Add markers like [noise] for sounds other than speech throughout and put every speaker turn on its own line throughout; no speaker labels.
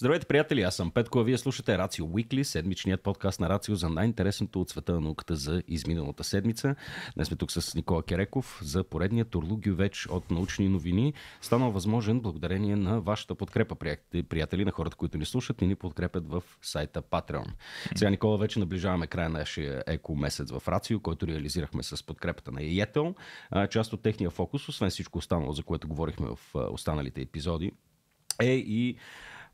Здравейте, приятели! Аз съм Петко, а вие слушате Рацио Уикли, седмичният подкаст на Рацио за най-интересното от света на науката за изминалата седмица. Днес сме тук с Никола Кереков за поредния вече от научни новини. Станал възможен благодарение на вашата подкрепа, приятели, на хората, които ни слушат и ни подкрепят в сайта Patreon. Сега, Никола, вече наближаваме края на нашия еко месец в Рацио, който реализирахме с подкрепата на Yettel. Част от техния фокус, освен всичко останало, за което говорихме в останалите епизоди, е и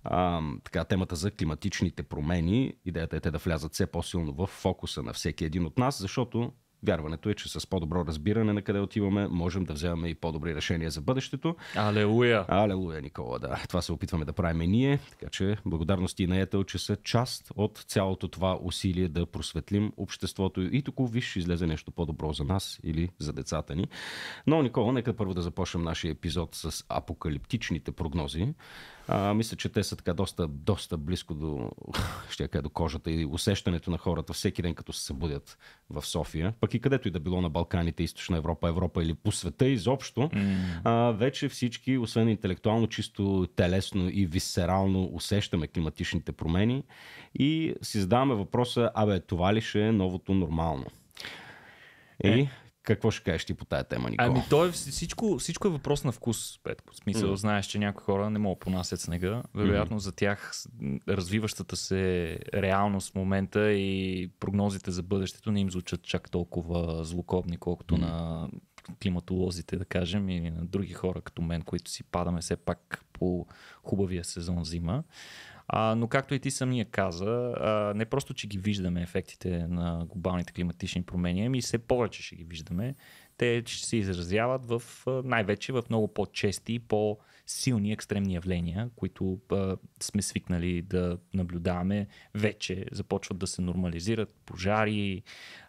а, така, темата за климатичните промени. Идеята е те да влязат все по-силно в фокуса на всеки един от нас, защото Вярването е, че с по-добро разбиране на къде отиваме, можем да вземаме и по-добри решения за бъдещето. Алелуя! Алелуя, Никола, да. Това се опитваме да правим и ние, така че благодарности и на Етел, че са част от цялото това усилие да просветлим обществото и тук виж излезе нещо по-добро за нас или за децата ни. Но, Никола, нека първо да започнем нашия епизод с апокалиптичните прогнози. А, мисля, че те са така доста, доста близко до, [laughs] ще кажа, до кожата и усещането на хората всеки ден, като се събудят в София, пък и където и да било на Балканите, Източна Европа, Европа или по света изобщо, mm. а, вече всички, освен интелектуално, чисто телесно и висерално усещаме климатичните промени и си задаваме въпроса, абе, това ли ще е новото нормално? Е, и какво ще кажеш ти по тая тема, Никола? Ами
то е, всичко, всичко е въпрос на вкус, Петко. В смисъл, mm. знаеш, че някои хора не могат понасят снега. Вероятно mm-hmm. за тях развиващата се реалност в момента и прогнозите за бъдещето не им звучат чак толкова злокобни, колкото mm-hmm. на климатолозите, да кажем, или на други хора като мен, които си падаме все пак по хубавия сезон зима. А, но както и ти самия каза, а, не просто, че ги виждаме ефектите на глобалните климатични промени, ами все повече ще ги виждаме. Те ще се изразяват в, най-вече в много по-чести и по-силни екстремни явления, които а, сме свикнали да наблюдаваме. Вече започват да се нормализират пожари,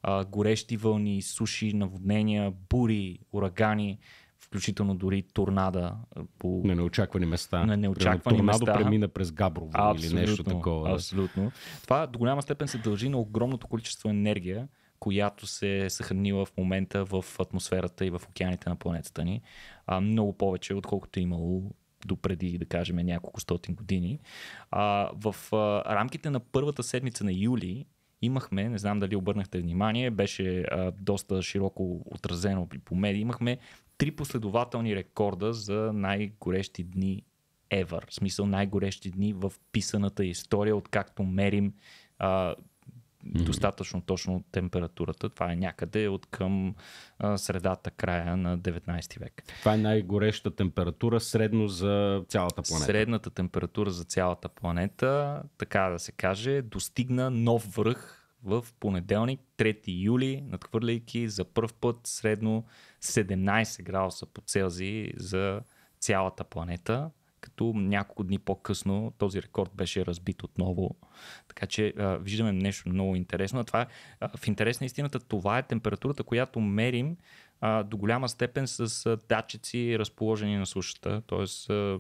а, горещи вълни, суши, наводнения, бури, урагани включително дори торнада
по на неочаквани
места. На неочаквани торнадо места. премина през Габрово абсолютно, или нещо такова. Абсолютно. Това до голяма степен се дължи на огромното количество енергия, която се е съхранила в момента в атмосферата и в океаните на планетата ни. А, много повече, отколкото е имало допреди, да кажем, няколко стотин години. А, в а, рамките на първата седмица на юли имахме, не знам дали обърнахте внимание, беше а, доста широко отразено по медии, имахме три последователни рекорда за най-горещи дни ever. В смисъл най-горещи дни в писаната история, откакто мерим а, mm-hmm. достатъчно точно температурата. Това е някъде от към а, средата, края на 19 век. Това е най-гореща температура средно за цялата планета. Средната температура за цялата планета, така да се каже, достигна нов връх в понеделник, 3 юли, надхвърляйки за първ път средно 17 градуса по Целзий за цялата планета, като няколко дни по-късно този рекорд беше разбит отново. Така че а, виждаме нещо много интересно. това, а, в интерес на истината, това е температурата, която мерим а, до голяма степен с а, датчици, разположени на сушата. Тоест, а,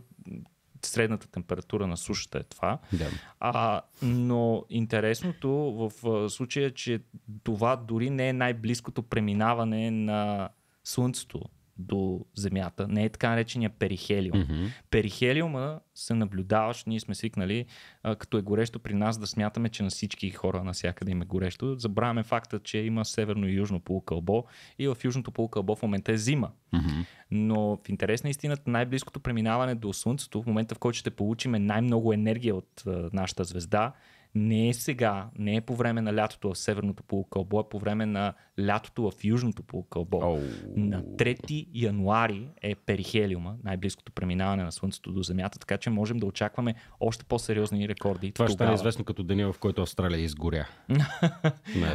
средната температура на сушата е това. Да. А, но интересното в случая е, че това дори не е най-близкото преминаване на Слънцето до Земята. Не е така наречения перихелиум. Mm-hmm. Перихелиума се наблюдаваш, ние сме свикнали, а, като е горещо при нас, да смятаме, че на всички хора навсякъде им е горещо. Забравяме факта, че има северно и южно полукълбо и в южното полукълбо в момента е зима. Mm-hmm. Но в интерес на истината, най-близкото преминаване до Слънцето, в момента в който ще получим е най-много енергия от а, нашата звезда, не е сега, не е по време на лятото в Северното полукълбо, а е по време на лятото в Южното полукълбо. Oh. На 3 януари е перихелиума, най-близкото преминаване на Слънцето до Земята, така че можем да очакваме още по-сериозни рекорди. Това ще стане известно като деня, в който Австралия изгоря. [laughs]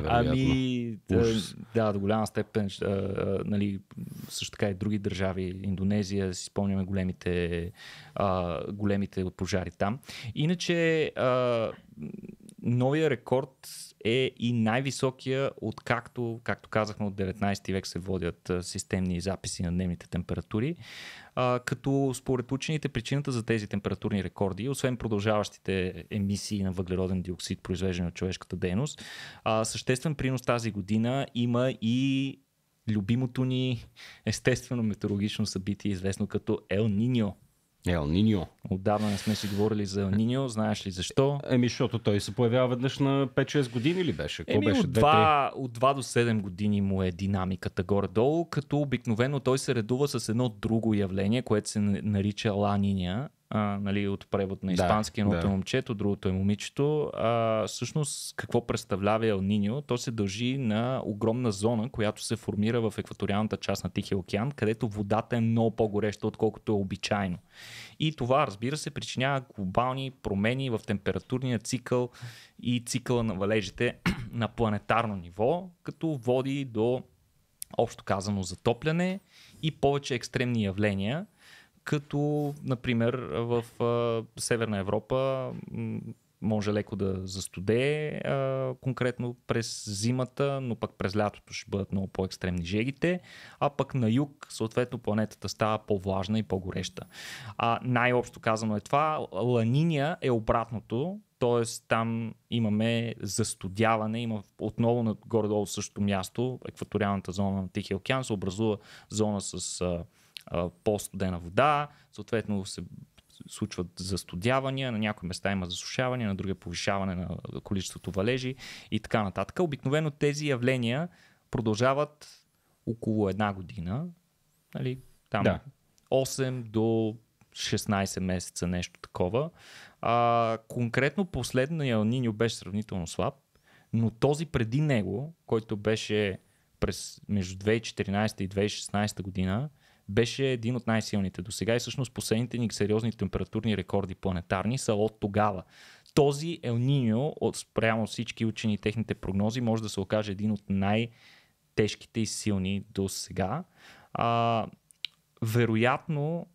ами, да, е,
да, до голяма степен, а, е, а, е, нали, също така и други държави, Индонезия, си спомняме големите, а, големите пожари там. Иначе, а, новия рекорд е и най-високия, откакто, както казахме, от 19 век се водят системни записи на дневните температури. А, като според учените причината за тези температурни рекорди, освен продължаващите емисии на въглероден диоксид, произвеждани от човешката дейност, а, съществен принос тази година има и любимото ни естествено метеорологично събитие, известно като Ел Ниньо Ел Ниньо. Отдавна не сме си говорили за Ниньо, знаеш ли защо? Еми, защото той се появява веднъж на 5-6 години ли беше? Еми, беше от, 2, от 2 до 7 години му е динамиката горе-долу, като обикновено той се редува с едно друго явление, което се нарича Ла Ниня а, нали, от превод на испански, да, да. е момчето, другото е момичето. А, всъщност, какво представлява Ел Ниньо? То се дължи на огромна зона, която се формира в екваториалната част на Тихия океан, където водата е много по-гореща, отколкото е обичайно. И това, разбира се, причинява глобални промени в температурния цикъл и цикъла на валежите [clears throat] на планетарно ниво, като води до общо казано затопляне и повече екстремни явления – като, например, в а, Северна Европа може леко да застудее а, конкретно през зимата, но пък през лятото ще бъдат много по-екстремни жегите, а пък на юг съответно планетата става по-влажна и по-гореща. А, най-общо казано е това. Ланиния е обратното, т.е. там имаме застудяване, има отново на горе-долу същото място, екваториалната зона на Тихия океан се образува зона с а, по-студена вода, съответно се случват застудявания, на някои места има засушаване, на други повишаване на количеството валежи и така нататък. Обикновено тези явления продължават около една година, нали, там да. 8 до 16 месеца, нещо такова. А, конкретно последния Ниньо беше сравнително слаб, но този преди него, който беше през между 2014 и 2016 година, беше един от най-силните до сега и всъщност последните ни сериозни температурни рекорди планетарни са от тогава. Този Ел Ниньо, от спрямо всички учени и техните прогнози, може да се окаже един от най-тежките и силни до сега. А, вероятно,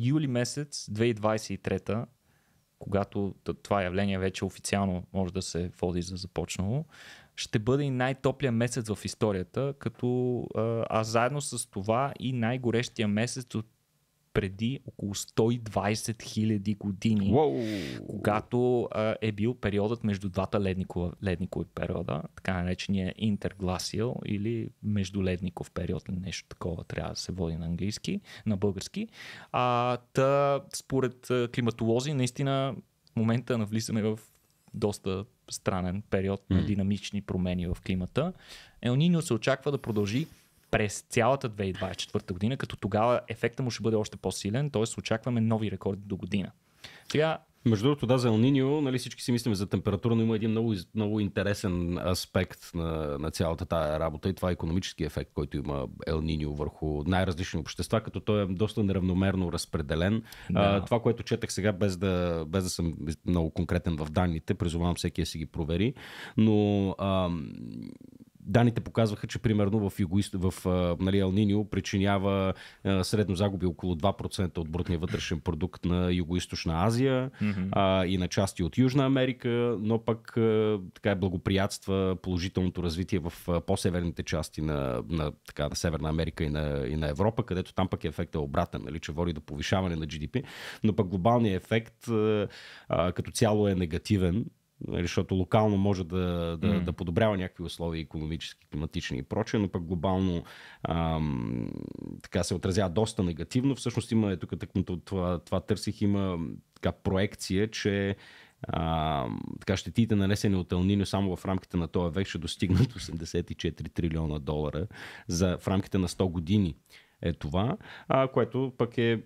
юли месец 2023 когато това явление вече официално може да се води за започнало, ще бъде и най-топлия месец в историята, като а заедно с това и най-горещия месец от преди около 120 хиляди години, wow. когато а, е бил периодът между двата ледникова, ледникови периода, така наречения интергласиал или междуледников период, нещо такова трябва да се води на английски, на български. А, та, според климатолози, наистина в момента навлизаме в доста странен период mm. на динамични промени в климата, Елнино се очаква да продължи през цялата 2024 година, като тогава ефекта му ще бъде още по-силен, т.е. очакваме нови рекорди до година. Сега между другото, да, за Елнинио,
нали всички си мислим за температура, но има един много, много интересен аспект на, на цялата тая работа и това е економически ефект, който има Елнинио върху най-различни общества, като той е доста неравномерно разпределен. Да. А, това, което четах сега, без да, без да съм много конкретен в данните, призовавам всеки да си ги провери, но а, Даните показваха, че примерно в, юго, в нали, Елниньо причинява средно загуби около 2% от брутния вътрешен продукт на Юго-Источна Азия mm-hmm. а, и на части от Южна Америка, но пък а, така е благоприятства положителното развитие в по-северните части на, на, така, на Северна Америка и на, и на Европа, където там пък е ефектът е обратен, нали, че води до повишаване на GDP, но пък глобалният ефект а, а, като цяло е негативен Нали, защото локално може да, да, mm. да подобрява някакви условия, економически, климатични и прочее, но пък глобално ам, така се отразява доста негативно. Всъщност има, е, тук тъкмото това, това търсих, има така проекция, че а, така щетите нанесени от Елнино само в рамките на този век ще достигнат 84 [laughs] трилиона долара за, в рамките на 100 години е това, а, което пък е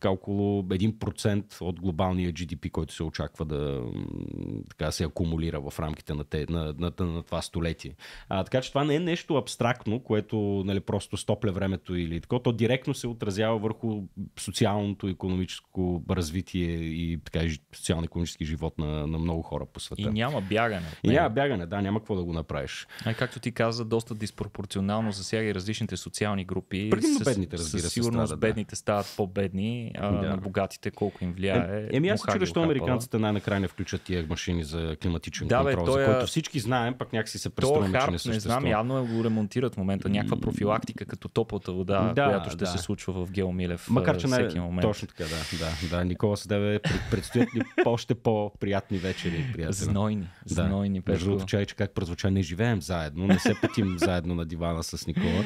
така около 1% от глобалния GDP, който се очаква да така, се акумулира в рамките на, те, на, на, на, на това столетие. А, така че това не е нещо абстрактно, което нали, просто стопля времето или такова. То директно се отразява върху социалното, економическо развитие и така, социално-економически живот
на, на много хора по света. И няма бягане. И няма бягане, да, няма какво да го направиш. А както ти каза, доста диспропорционално засяга и различните социални групи. Предимно бедните, разбира се. Със сигурност страда, бедните да. стават по-бедни а да. на богатите колко им влияе. Е, еми аз се чудя, защо американците най-накрая не
включат тия машини за климатичен да, контрол, бе, за е- който всички
знаем, пък някакси се представяме, че не съществува. Не знам, явно е го ремонтират в момента. Някаква профилактика като топлата вода, да, която ще да. се случва в Геомилев Макар, че е всеки най- момент. Точно така, да. да, да. Никола Седеве, предстоят ни [laughs] още по-приятни
вечери. Приятели. Знойни. Да. Знойни. Между другото, че как прозвуча, не живеем заедно, не се пътим заедно на дивана с Никола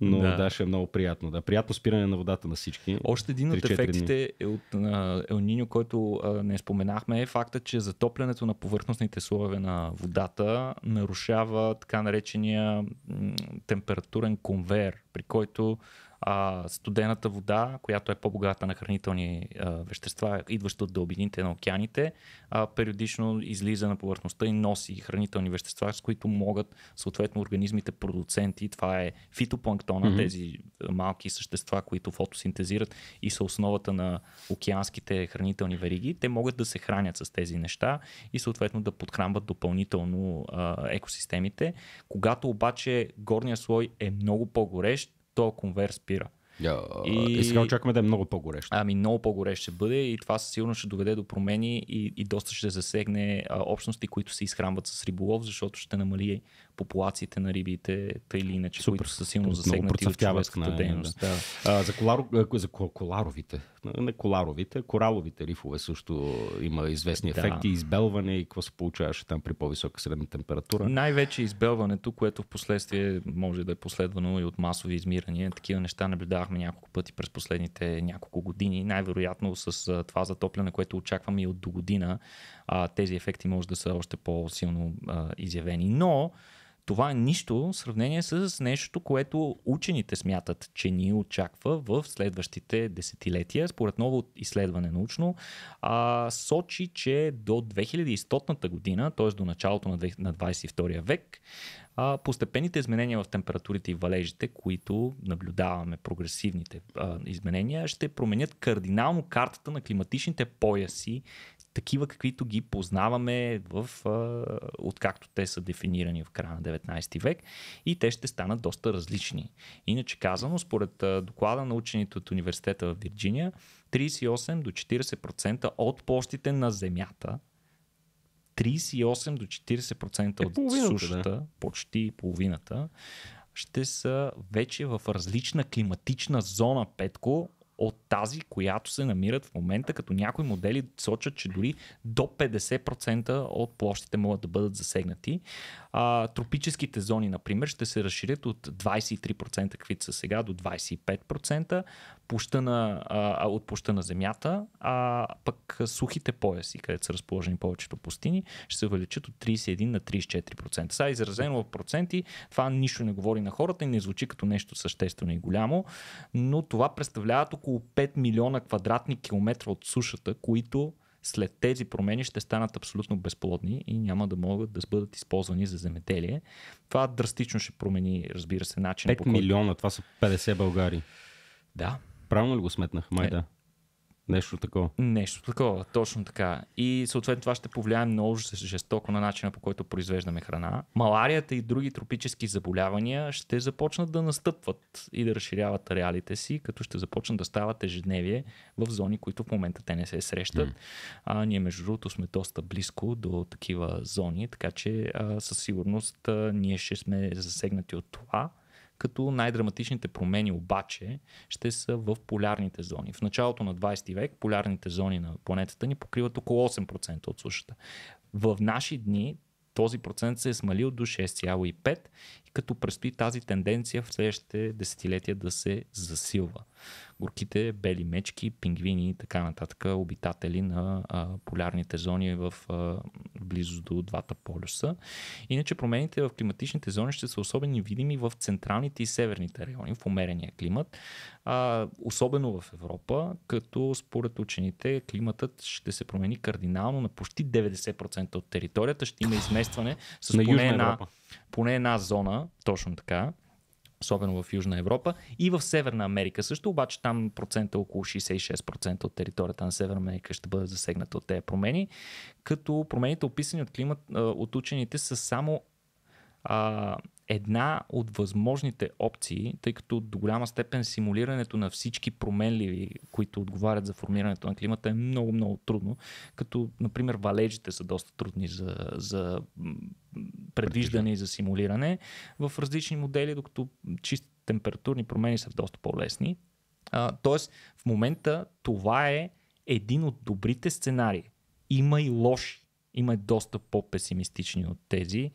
но да. да, ще е много приятно. Да. Приятно спиране на водата на всички.
Още един от ефектите дни. е от Ел който а, не споменахме, е факта, че затоплянето на повърхностните слоеве на водата нарушава така наречения м- температурен конвейер, при който а, студената вода, която е по-богата на хранителни а, вещества, идваща от дълбините на океаните, а, периодично излиза на повърхността и носи хранителни вещества, с които могат съответно организмите продуценти, това е фитопланктона, mm-hmm. тези малки същества, които фотосинтезират и са основата на океанските хранителни вериги, те могат да се хранят с тези неща и съответно да подхранват допълнително а, екосистемите. Когато обаче горния слой е много по-горещ, то конвейер спира. Yeah, и... и сега очакваме да е много по-горещо. Ами много по-горещо ще бъде и това със сигурност ще доведе до промени и, и доста ще засегне а, общности, които се изхранват с риболов, защото ще намали популациите на рибите, тъй или иначе, Супер. които са силно засегнати от човешката дейност. Да.
А, за, коларо, за коларовите, не коларовите, кораловите рифове също има известни да. ефекти, избелване и какво се получаваше там при по-висока средна температура.
Най-вече избелването, което в последствие може да е последвано и от масови измирания. Такива неща наблюдавахме няколко пъти през последните няколко години. Най-вероятно с това затопляне, което очакваме и от до година, тези ефекти може да са още по-силно изявени. Но това е нищо в сравнение с нещото, което учените смятат, че ни очаква в следващите десетилетия. Според ново изследване научно, а, сочи, че до 2100-та година, т.е. до началото на 22 век, а, постепенните изменения в температурите и валежите, които наблюдаваме, прогресивните а, изменения, ще променят кардинално картата на климатичните пояси такива, каквито ги познаваме в, откакто те са дефинирани в края на 19 век и те ще станат доста различни. Иначе казано, според доклада на учените от университета в Вирджиния, 38 до 40% от площите на Земята 38 до 40% е от сушата, да. почти половината, ще са вече в различна климатична зона, Петко, от тази, която се намират в момента, като някои модели сочат, че дори до 50% от площите могат да бъдат засегнати. А, тропическите зони, например, ще се разширят от 23%, каквито са сега, до 25% площа на, а, от площа на земята, а пък сухите пояси, където са разположени повечето пустини, ще се увеличат от 31 на 34%. Сега изразено в проценти, това нищо не говори на хората и не звучи като нещо съществено и голямо, но това представлява около 5 милиона квадратни километра от сушата, които след тези промени ще станат абсолютно безплодни и няма да могат да бъдат използвани за земеделие. Това драстично ще промени, разбира се, начин. 5 по милиона, това са 50 българи. Да. Правилно ли го
сметнах? Май е, да. Нещо такова.
Нещо такова, точно така. И съответно това ще повлияе много жестоко на начина по който произвеждаме храна. Маларията и други тропически заболявания ще започнат да настъпват и да разширяват реалите си, като ще започнат да стават ежедневие в зони, които в момента те не се срещат. Mm. А, ние между другото сме доста близко до такива зони, така че а, със сигурност а, ние ще сме засегнати от това като най-драматичните промени обаче ще са в полярните зони. В началото на 20 век полярните зони на планетата ни покриват около 8% от сушата. В наши дни този процент се е смалил до 6,5, като предстои тази тенденция в следващите десетилетия да се засилва. Горките, бели мечки, пингвини и така нататък, обитатели на а, полярните зони в а, близо до двата полюса. Иначе промените в климатичните зони ще са особено видими в централните и северните райони, в умерения климат, а, особено в Европа, като според учените климатът ще се промени кардинално на почти 90% от територията. Ще има изместване с поне една, поне една зона, точно така, особено в Южна Европа и в Северна Америка също, обаче там процента е около 66% от територията на Северна Америка ще бъде засегната от тези промени, като промените описани от, климат, от учените са само а, една от възможните опции, тъй като до голяма степен симулирането на всички променливи, които отговарят за формирането на климата е много, много трудно, като например валежите са доста трудни за, за предвиждане и за симулиране в различни модели, докато чисто температурни промени са доста по-лесни. А, тоест, в момента това е един от добрите сценарии. Има и лоши има доста по-песимистични от тези.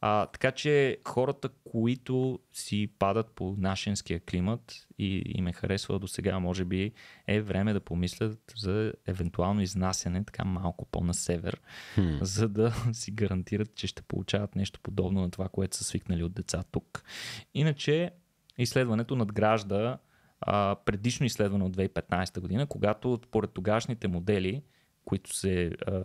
А, така че хората, които си падат по нашинския климат и, и ме харесва до сега, може би е време да помислят за евентуално изнасяне така малко по-на север, hmm. за да [laughs] си гарантират, че ще получават нещо подобно на това, което са свикнали от деца тук. Иначе изследването надгражда а, предишно изследване от 2015 година, когато според тогашните модели които се а,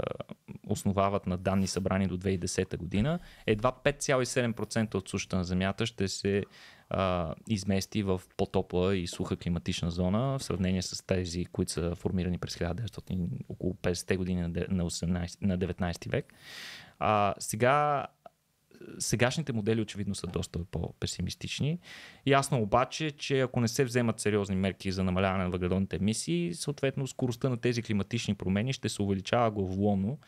основават на данни събрани до 2010 година, едва 5,7% от сушата на Земята ще се а, измести в по-топла и суха климатична зона в сравнение с тези, които са формирани през 1950 около 50-те години на, 18, на 19 век. А, сега сегашните модели очевидно са доста по-песимистични. Ясно обаче, че ако не се вземат сериозни мерки за намаляване на въглеродните емисии, съответно скоростта на тези климатични промени ще се увеличава главоломно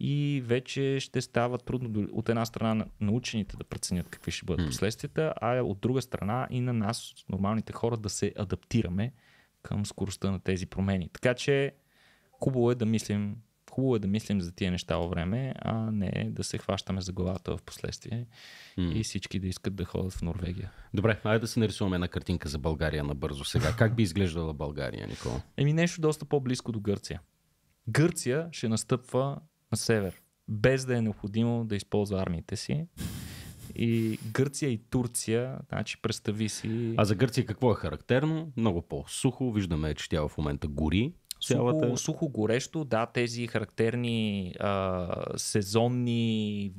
и вече ще става трудно от една страна на учените да преценят какви ще бъдат последствията, а е от друга страна и на нас, нормалните хора, да се адаптираме към скоростта на тези промени. Така че хубаво е да мислим хубаво е да мислим за тия неща във време, а не да се хващаме за главата в последствие mm. и всички да искат да
ходят в Норвегия. Добре, айде да се нарисуваме една картинка за България набързо сега. Как би изглеждала България,
Никола? Еми нещо доста по-близко до Гърция. Гърция ще настъпва на север, без да е необходимо да използва армиите си. И Гърция и Турция, значи представи си. А за Гърция какво е характерно? Много по-сухо. Виждаме,
че тя в момента гори. Цялата... Сухо, сухо,
горещо, да, тези характерни а, сезонни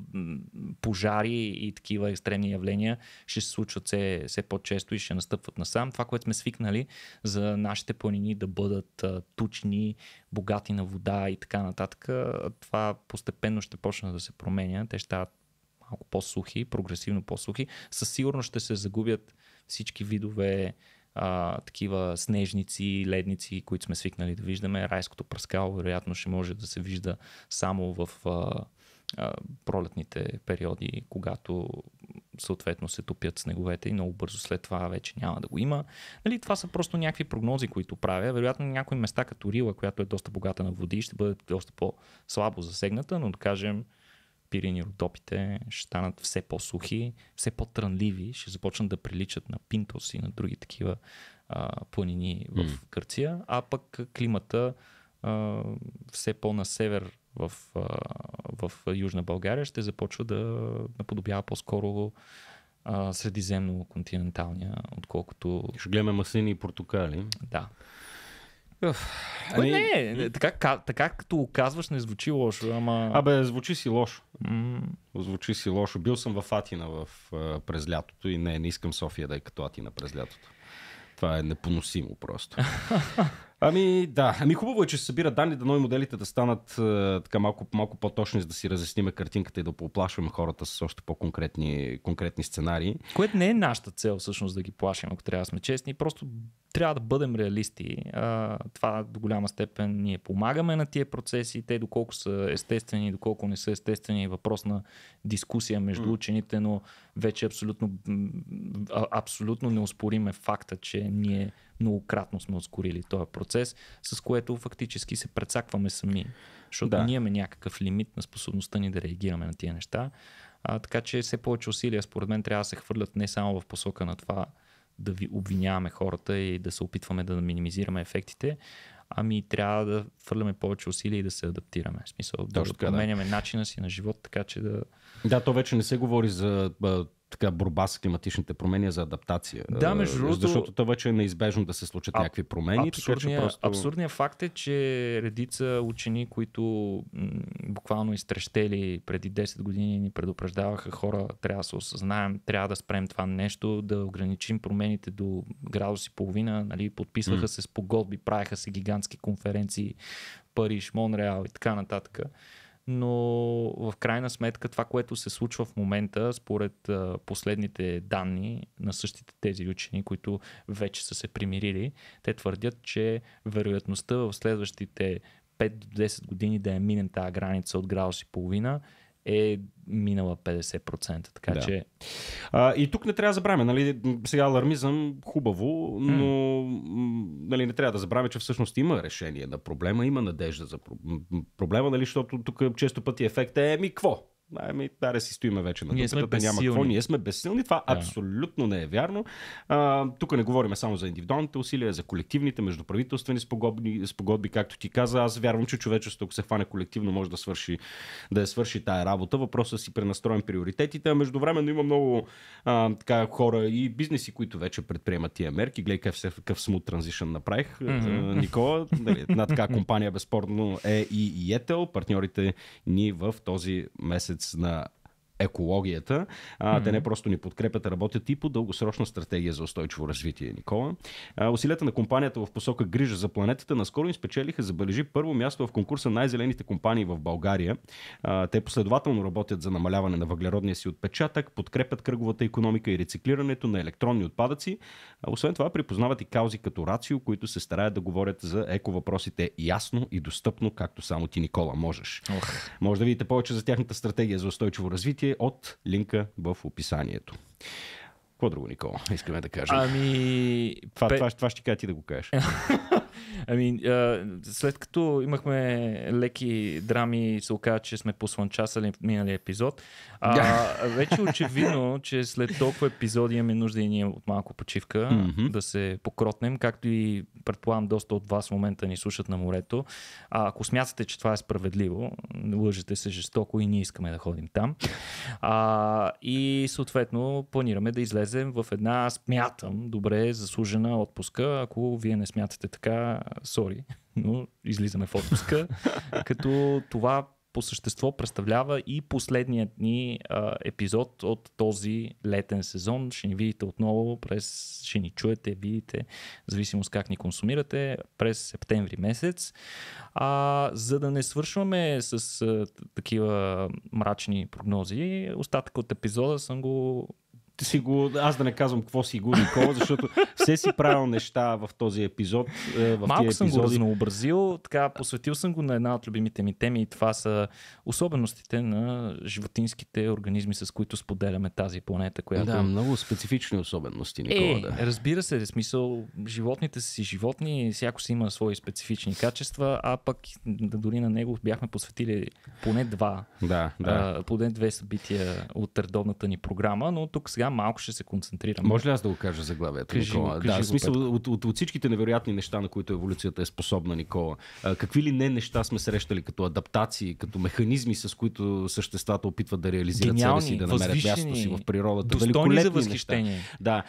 пожари и такива екстремни явления ще се случват все, все по-често и ще настъпват насам. Това, което сме свикнали за нашите планини да бъдат а, тучни, богати на вода и така нататък, това постепенно ще почне да се променя. Те ще стават малко по-сухи, прогресивно по-сухи. Със сигурност ще се загубят всички видове а, такива снежници, ледници, които сме свикнали да виждаме. Райското пръскало вероятно ще може да се вижда само в а, а, пролетните периоди, когато съответно се топят снеговете и много бързо след това вече няма да го има. Нали, това са просто някакви прогнози, които правя. Вероятно някои места като Рила, която е доста богата на води, ще бъде доста по-слабо засегната, но да кажем пирени родопите ще станат все по-сухи, все по-трънливи, ще започнат да приличат на Пинтос и на други такива а, планини в mm. Гърция, а пък климата а, все по-на север в, а, в Южна България ще започва да наподобява по-скоро средиземно-континенталния, отколкото... Ще гледаме маслини и портокали. Да. Ами... Не, не, е, така, така като казваш не звучи лошо, ама... Абе, звучи си лошо.
Mm. Звучи си лошо. Бил съм в Атина в, през лятото и не, не искам София да е като Атина през лятото. Това е непоносимо просто. [laughs] Ами да, ами хубаво е, че се събират данни, да нови моделите да станат а, е, така малко, малко по-точни, за да си разясниме картинката и да поплашваме хората с още по-конкретни конкретни сценарии.
Което не е нашата цел всъщност да ги плашим, ако трябва да сме честни. Просто трябва да бъдем реалисти. А, това до голяма степен ние помагаме на тия процеси. Те доколко са естествени, доколко не са естествени е въпрос на дискусия между учените, но вече е абсолютно, абсолютно неоспорим е факта, че ние многократно сме ускорили този процес, с което фактически се прецакваме сами, защото да. ние имаме някакъв лимит на способността ни да реагираме на тия неща. А, така че все повече усилия, според мен, трябва да се хвърлят не само в посока на това да ви обвиняваме хората и да се опитваме да минимизираме ефектите, ами трябва да хвърляме повече усилия и да се адаптираме. В смисъл, Точно да променяме
да. начина си на живот, така че да. Да, то вече не се говори за така борба с климатичните промени, за адаптация. Да, между е, другото. Защото това вече е неизбежно да се случат а, някакви промени. Абсурдният просто... абсурдният
факт е, че редица учени, които м- буквално изтрещели преди 10 години, ни предупреждаваха хора, трябва да се осъзнаем, трябва да спрем това нещо, да ограничим промените до градус и половина, нали, подписваха м-м. се с погодби, правеха се гигантски конференции, Париж, Монреал и така нататък но в крайна сметка това, което се случва в момента, според последните данни на същите тези учени, които вече са се примирили, те твърдят, че вероятността в следващите 5-10 години да е минем тази граница от градус и половина е минала 50%. Така да. че.
А, и тук не трябва да забравяме, нали, сега алармизъм хубаво, но mm. нали, не трябва да забравяме, че всъщност има решение на проблема, има надежда за проблема, нали, защото тук често пъти ефектът е ми какво? Ами, даре си стоиме вече на ние сме няма какво, ние сме безсилни. Това да. абсолютно не е вярно. А, тук не говорим само за индивидуалните усилия, за колективните, междуправителствени спогодби, спогодби, както ти каза. Аз вярвам, че човечеството, ако се хване колективно, може да, свърши, да я свърши тая работа. Въпросът е си пренастроим приоритетите. А междувременно има много а, така, хора и бизнеси, които вече предприемат тия мерки. Гледай какъв, какъв смут транзишън направих. Mm-hmm. Никола, дали, една [laughs] така компания безспорно е и Етел, партньорите ни в този месец it's not екологията. А, mm-hmm. Те не просто ни подкрепят, а работят и по дългосрочна стратегия за устойчиво развитие, Никола. А, усилията на компанията в посока грижа за планетата наскоро им спечелиха, забележи първо място в конкурса най-зелените компании в България. А, те последователно работят за намаляване на въглеродния си отпечатък, подкрепят кръговата економика и рециклирането на електронни отпадъци. А, освен това, припознават и каузи като рацио, които се стараят да говорят за еко въпросите ясно и достъпно, както само ти, Никола, можеш. Oh. Може да видите повече за тяхната стратегия за устойчиво развитие ссылки от линка в описанието. Какво друго, Никола, [laughs] искаме да кажем?
Ами... Това, Пе... това, това ще кажа ти да го кажеш. [laughs] [laughs] Ами, а, след като имахме леки драми и се оказа, че сме послънчасали миналия епизод, а, [laughs] вече е очевидно, че след толкова епизоди имаме нужда и ние от малко почивка, mm-hmm. да се покротнем, както и предполагам доста от вас в момента ни слушат на морето. А, ако смятате, че това е справедливо, лъжете се жестоко и ние искаме да ходим там. А, и съответно планираме да излезем в една, смятам, добре заслужена отпуска. Ако вие не смятате така, сори, [laughs] но излизаме в отпуска, [laughs] като това по същество представлява и последният ни а, епизод от този летен сезон. Ще ни видите отново през, ще ни чуете, видите, в зависимост как ни консумирате, през септември месец. А, за да не свършваме с а, такива мрачни прогнози, остатък от епизода съм го си го, аз да не казвам какво си го Никола, защото все си правил неща в този епизод. Е, в Малко съм го разнообразил, така посветил съм го на една от любимите ми теми и това са особеностите на животинските организми, с които споделяме тази планета. Която... Да, много специфични особености, е, Никола. Е, да. Разбира се, в смисъл, животните са си животни, всяко си има свои специфични качества, а пък дори на него бяхме посветили поне два,
да, да. А,
поне две събития от редовната ни програма, но тук сега сега малко ще се концентрирам. Може ли аз да го кажа заглавието, кажи, Никола? Кажи, да, кажи в смисъл,
от, от, от всичките невероятни неща, на които еволюцията е способна, Никола, а, какви ли не неща сме срещали като адаптации, като механизми, с които съществата опитват да реализират Гениални, себе си, да намерят мястото си в природата. Достойни за възхищение. Неща. Да.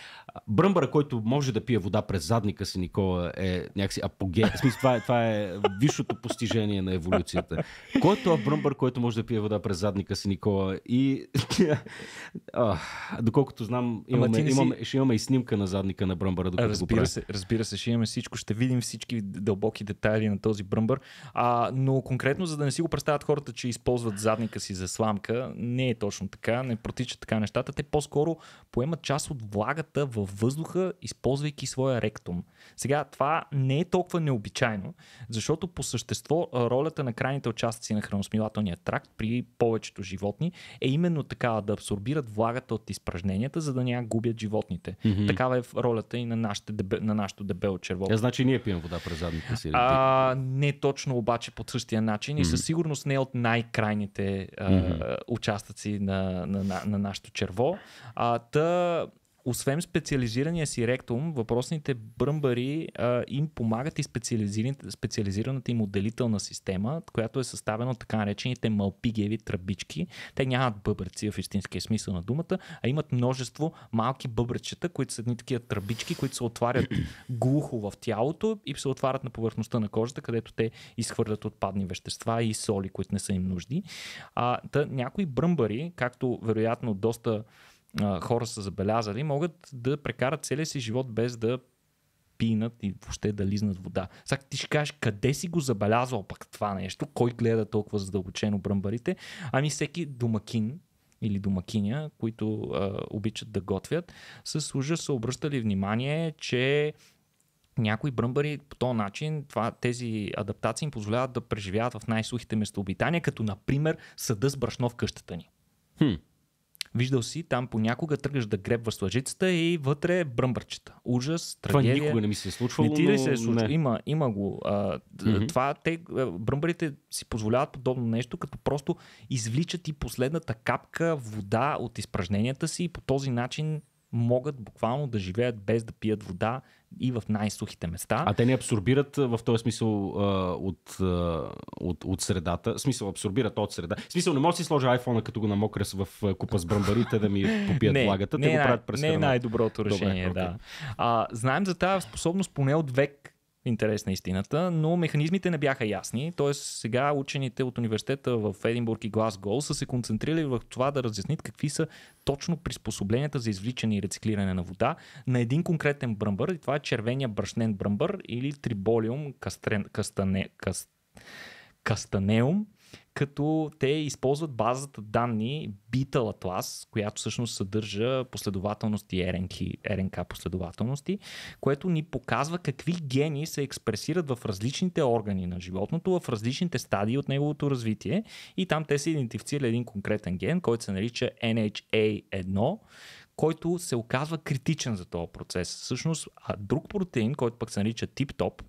Бръмбара, който може да пие вода през задника си, Никола, е някакси апогей. В смисъл, това е, това е висшото постижение на еволюцията. Кой е бръмбар, бръмбър, който може да пие вода през задника си, Никола? И... [laughs] Доколко доколкото знам, имаме, си... имаме,
ще имаме и снимка на задника на бръмбъра, докато разбира го прави. се, Разбира се, ще имаме всичко, ще видим всички дълбоки детайли на този бръмбър. А, но конкретно, за да не си го представят хората, че използват задника си за сламка, не е точно така, не протича така нещата. Те по-скоро поемат част от влагата във въздуха, използвайки своя ректум. Сега, това не е толкова необичайно, защото по същество ролята на крайните участъци на храносмилателния тракт при повечето животни е именно такава да абсорбират влагата от изпражнения растенията, за да не я губят животните. Mm-hmm. Такава е ролята и на, нашите, на нашото дебело черво. Yeah, е, значи ние пием вода през задните си. А, не точно обаче по същия начин mm-hmm. и със сигурност не е от най-крайните а, mm-hmm. участъци на, на, на, на нашето черво. А, та освен специализирания си ректум, въпросните бръмбари а, им помагат и специализираната им отделителна система, която е съставена от така наречените малпигеви тръбички. Те нямат бъбърци в истинския смисъл на думата, а имат множество малки бъбърчета, които са едни такива тръбички, които се отварят [clears throat] глухо в тялото и се отварят на повърхността на кожата, където те изхвърлят отпадни вещества и соли, които не са им нужди. А, та, някои бръмбари, както вероятно доста а, хора са забелязали, могат да прекарат целия си живот без да пинат и въобще да лизнат вода. Сега ти ще кажеш къде си го забелязал пък това нещо, кой гледа толкова задълбочено бръмбарите. Ами всеки домакин или домакиня, които а, обичат да готвят, с ужас са обръщали внимание, че някои бръмбари по този начин това, тези адаптации им позволяват да преживяват в най-сухите местообитания, като например съда с брашно в къщата ни. Хм. Виждал си там понякога тръгаш да гребваш с лъжицата и вътре е бръмбърчета. Ужас, трагедия. Това никога не ми се е случвало. Не ти ли се е случвало? Има, има го. А, mm-hmm. Това те, бръмбарите си позволяват подобно нещо, като просто извличат и последната капка вода от изпражненията си и по този начин могат буквално да живеят без да пият вода и в най-сухите места. А те не абсорбират
в този смисъл от, от, от средата. В смисъл абсорбират от среда. В
смисъл не може да си сложа айфона като го намокря в купа с бръмбарите да ми попият не, влагата. Не, те го правят през Не е най-доброто решение, Добре, да. А, знаем за тази способност поне от век интерес на истината, но механизмите не бяха ясни. Т.е. сега учените от университета в Единбург и Глазгол са се концентрирали в това да разяснят какви са точно приспособленията за извличане и рециклиране на вода на един конкретен бръмбър. И това е червения брашнен бръмбър или триболиум кастрен, кастане, каст, кастанеум като те използват базата данни Beetle Atlas, която всъщност съдържа последователности РНК РНК последователности, което ни показва какви гени се експресират в различните органи на животното, в различните стадии от неговото развитие и там те се идентифицирали един конкретен ген, който се нарича NHA1, който се оказва критичен за този процес. Всъщност, друг протеин, който пък се нарича тип-топ,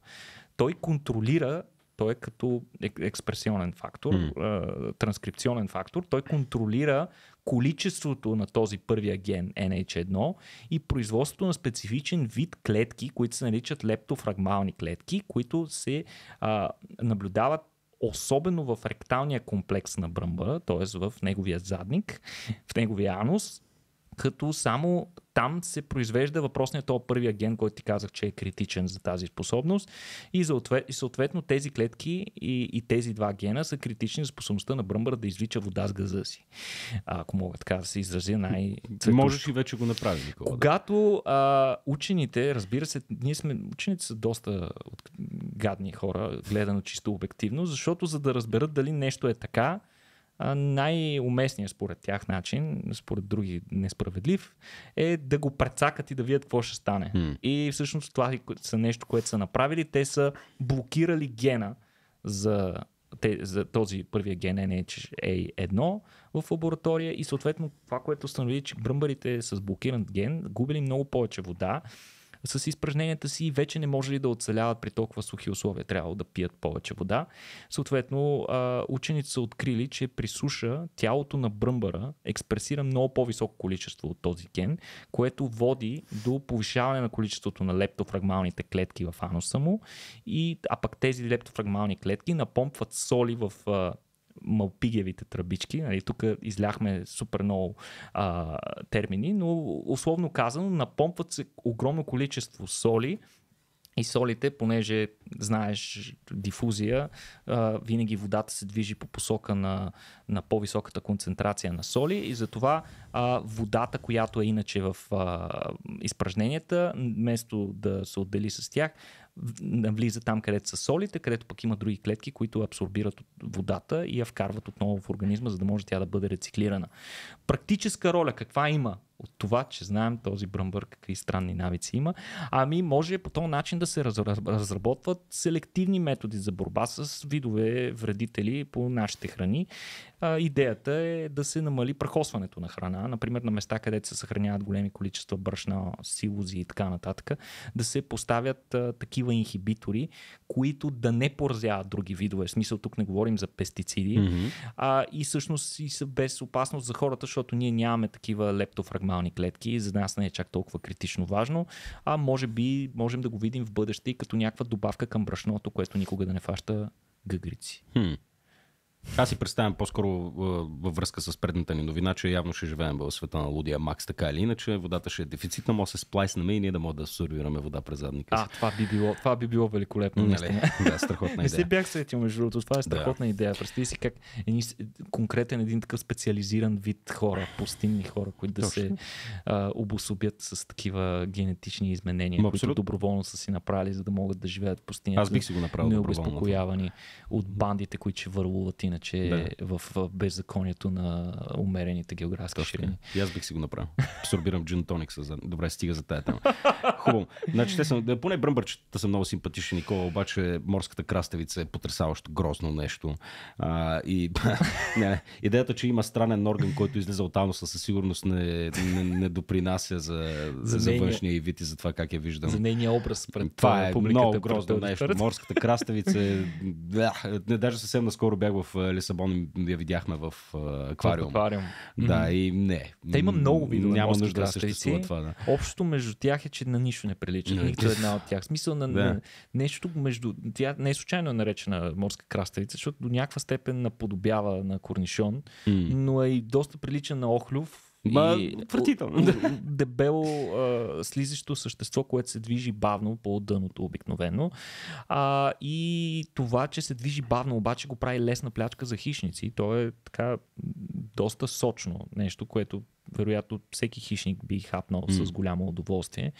той контролира той е като е- експресионен фактор, mm. транскрипционен фактор. Той контролира количеството на този първия ген NH1 и производството на специфичен вид клетки, които се наричат лептофрагмални клетки, които се а, наблюдават особено в ректалния комплекс на бръмба, т.е. в неговия задник, [laughs] в неговия анус, като само там се произвежда въпросният този първи ген, който ти казах, че е критичен за тази способност и, съответно тези клетки и, и тези два гена са критични за способността на бръмбъра да извлича вода с газа си. Ако мога така да се изразя най Можеш и вече го направи, Никола. Когато а, учените, разбира се, ние сме, учените са доста гадни хора, гледано чисто обективно, защото за да разберат дали нещо е така, най-уместният според тях начин, според други несправедлив, е да го прецакат и да видят какво ще стане. Mm. И всъщност това са нещо, което са направили. Те са блокирали гена за, те, за този първия ген NHA1 в лаборатория и съответно това, което установи, че бръмбарите с блокиран ген губили много повече вода с изпражненията си и вече не може ли да оцеляват при толкова сухи условия. Трябва да пият повече вода. Съответно, учените са открили, че при суша тялото на бръмбара експресира много по-високо количество от този ген, което води до повишаване на количеството на лептофрагмалните клетки в ануса му, и, а пък тези лептофрагмални клетки напомпват соли в малпигевите тръбички. Нали, тук изляхме супер много а, термини, но условно казано напомпват се огромно количество соли, и солите, понеже знаеш дифузия, винаги водата се движи по посока на, на по-високата концентрация на соли и затова водата, която е иначе в изпражненията, вместо да се отдели с тях, навлиза там, където са солите, където пък има други клетки, които абсорбират водата и я вкарват отново в организма, за да може тя да бъде рециклирана. Практическа роля каква има от това, че знаем този бръмбър какви странни навици има. Ами може по този начин да се разработват селективни методи за борба с видове вредители по нашите храни. А, идеята е да се намали прахосването на храна, например на места, където се съхраняват големи количества брашна, силузи и така нататък, да се поставят а, такива инхибитори, които да не поразяват други видове. В смисъл тук не говорим за пестициди mm-hmm. а, и всъщност и са без опасност за хората, защото ние нямаме такива лептофрагменти хематоксимални клетки, за нас не е чак толкова критично важно, а може би можем да го видим в бъдеще като някаква добавка към брашното, което никога да не фаща
гъгрици. Хм. Аз си представям по-скоро във връзка с предната ни новина, че явно ще живеем в света на лудия Макс, така или иначе. Водата ще е дефицитна, може да се сплайснаме и ние да можем да сервираме вода през задника А, това би било, това би било великолепно.
Нали? нали? [laughs] да, страхотна идея. Не се бях сетил, между другото. Това е страхотна да. идея. Представи си как ни, конкретен един такъв специализиран вид хора, пустинни хора, които да се а, обособят с такива генетични изменения, Но, които доброволно са си направили, за да могат да живеят в Аз бих си го направил. Необезпокоявани от бандите, които върлуват иначе иначе да. в, в беззаконието на умерените географски ширини. И аз бих си го направил. Сорбирам джин тоник. За...
Добре, стига за тая тема. Хубаво. Значи, те са, поне бръмбърчета са много симпатични, Никола, обаче морската краставица е потрясаващо грозно нещо. А, и [laughs] не, идеята, че има странен орган, който излиза от ануса, със сигурност не, не, не допринася за, за, за външния и вид и за това как я виждам. За нейния образ пред Това е много грозно нещо. Морската краставица е... [laughs] Не, даже съвсем наскоро бях в е, Лисабон я видяхме в е, аквариум. аквариум. Да, mm-hmm. и не. Те има много видове Няма нужда да съществува това. Да.
Общото между тях е, че на нищо не прилича. Mm-hmm. Нито една от тях. Смисъл на, да. нещо между... Тя не е случайно е наречена морска краставица, защото до някаква степен наподобява на корнишон, mm. но е и доста прилича на охлюв, Ма, и, отвратително. Дебело а, слизащо същество, което се движи бавно по дъното обикновено. А, и това, че се движи бавно, обаче го прави лесна плячка за хищници. То е така доста сочно нещо, което вероятно всеки хищник би хапнал mm. с голямо удоволствие,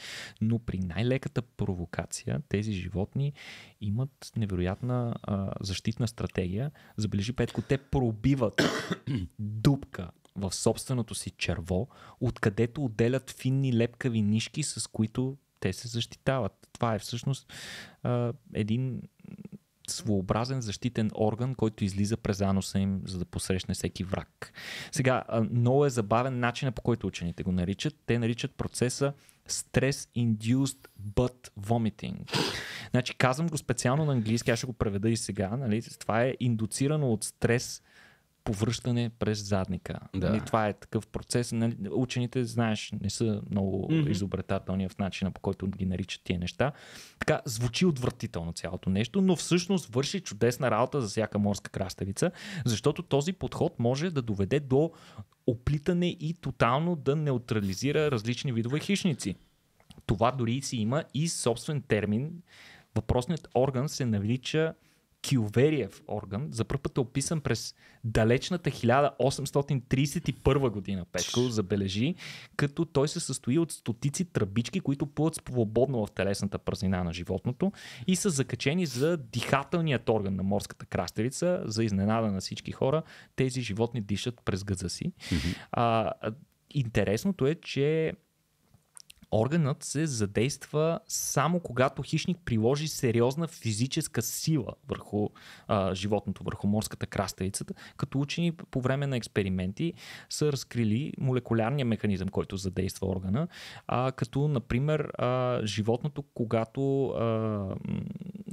но при най-леката провокация тези животни имат невероятна а, защитна стратегия. Забележи, Петко, те пробиват [coughs] дупка в собственото си черво, откъдето отделят финни лепкави нишки, с които те се защитават. Това е всъщност а, един своеобразен защитен орган, който излиза през аноса им, за да посрещне всеки враг. Сега, много е забавен начинът по който учените го наричат. Те наричат процеса Stress-Induced Butt Vomiting. Значи, казвам го специално на английски, аз ще го преведа и сега. Нали? Това е индуцирано от стрес повръщане през задника. Да. Нали, това е такъв процес. Нали, учените, знаеш, не са много mm-hmm. изобретателни в начина по който ги наричат тия неща. Така, звучи отвратително цялото нещо, но всъщност върши чудесна работа за всяка морска краставица, защото този подход може да доведе до оплитане и тотално да неутрализира различни видове хищници. Това дори си има и собствен термин. Въпросният орган се нарича Кювериев орган за първ път е описан през далечната 1831 година, Петко, забележи, като той се състои от стотици тръбички, които плуват свободно в телесната празнина на животното и са закачени за дихателният орган на морската краставица. За изненада на всички хора, тези животни дишат през гъза си. Mm-hmm. А, интересното е, че Органът се задейства само когато хищник приложи сериозна физическа сила върху а, животното, върху морската краставица. като учени по време на експерименти са разкрили молекулярния механизъм, който задейства органа, а, като, например, а, животното, когато, а,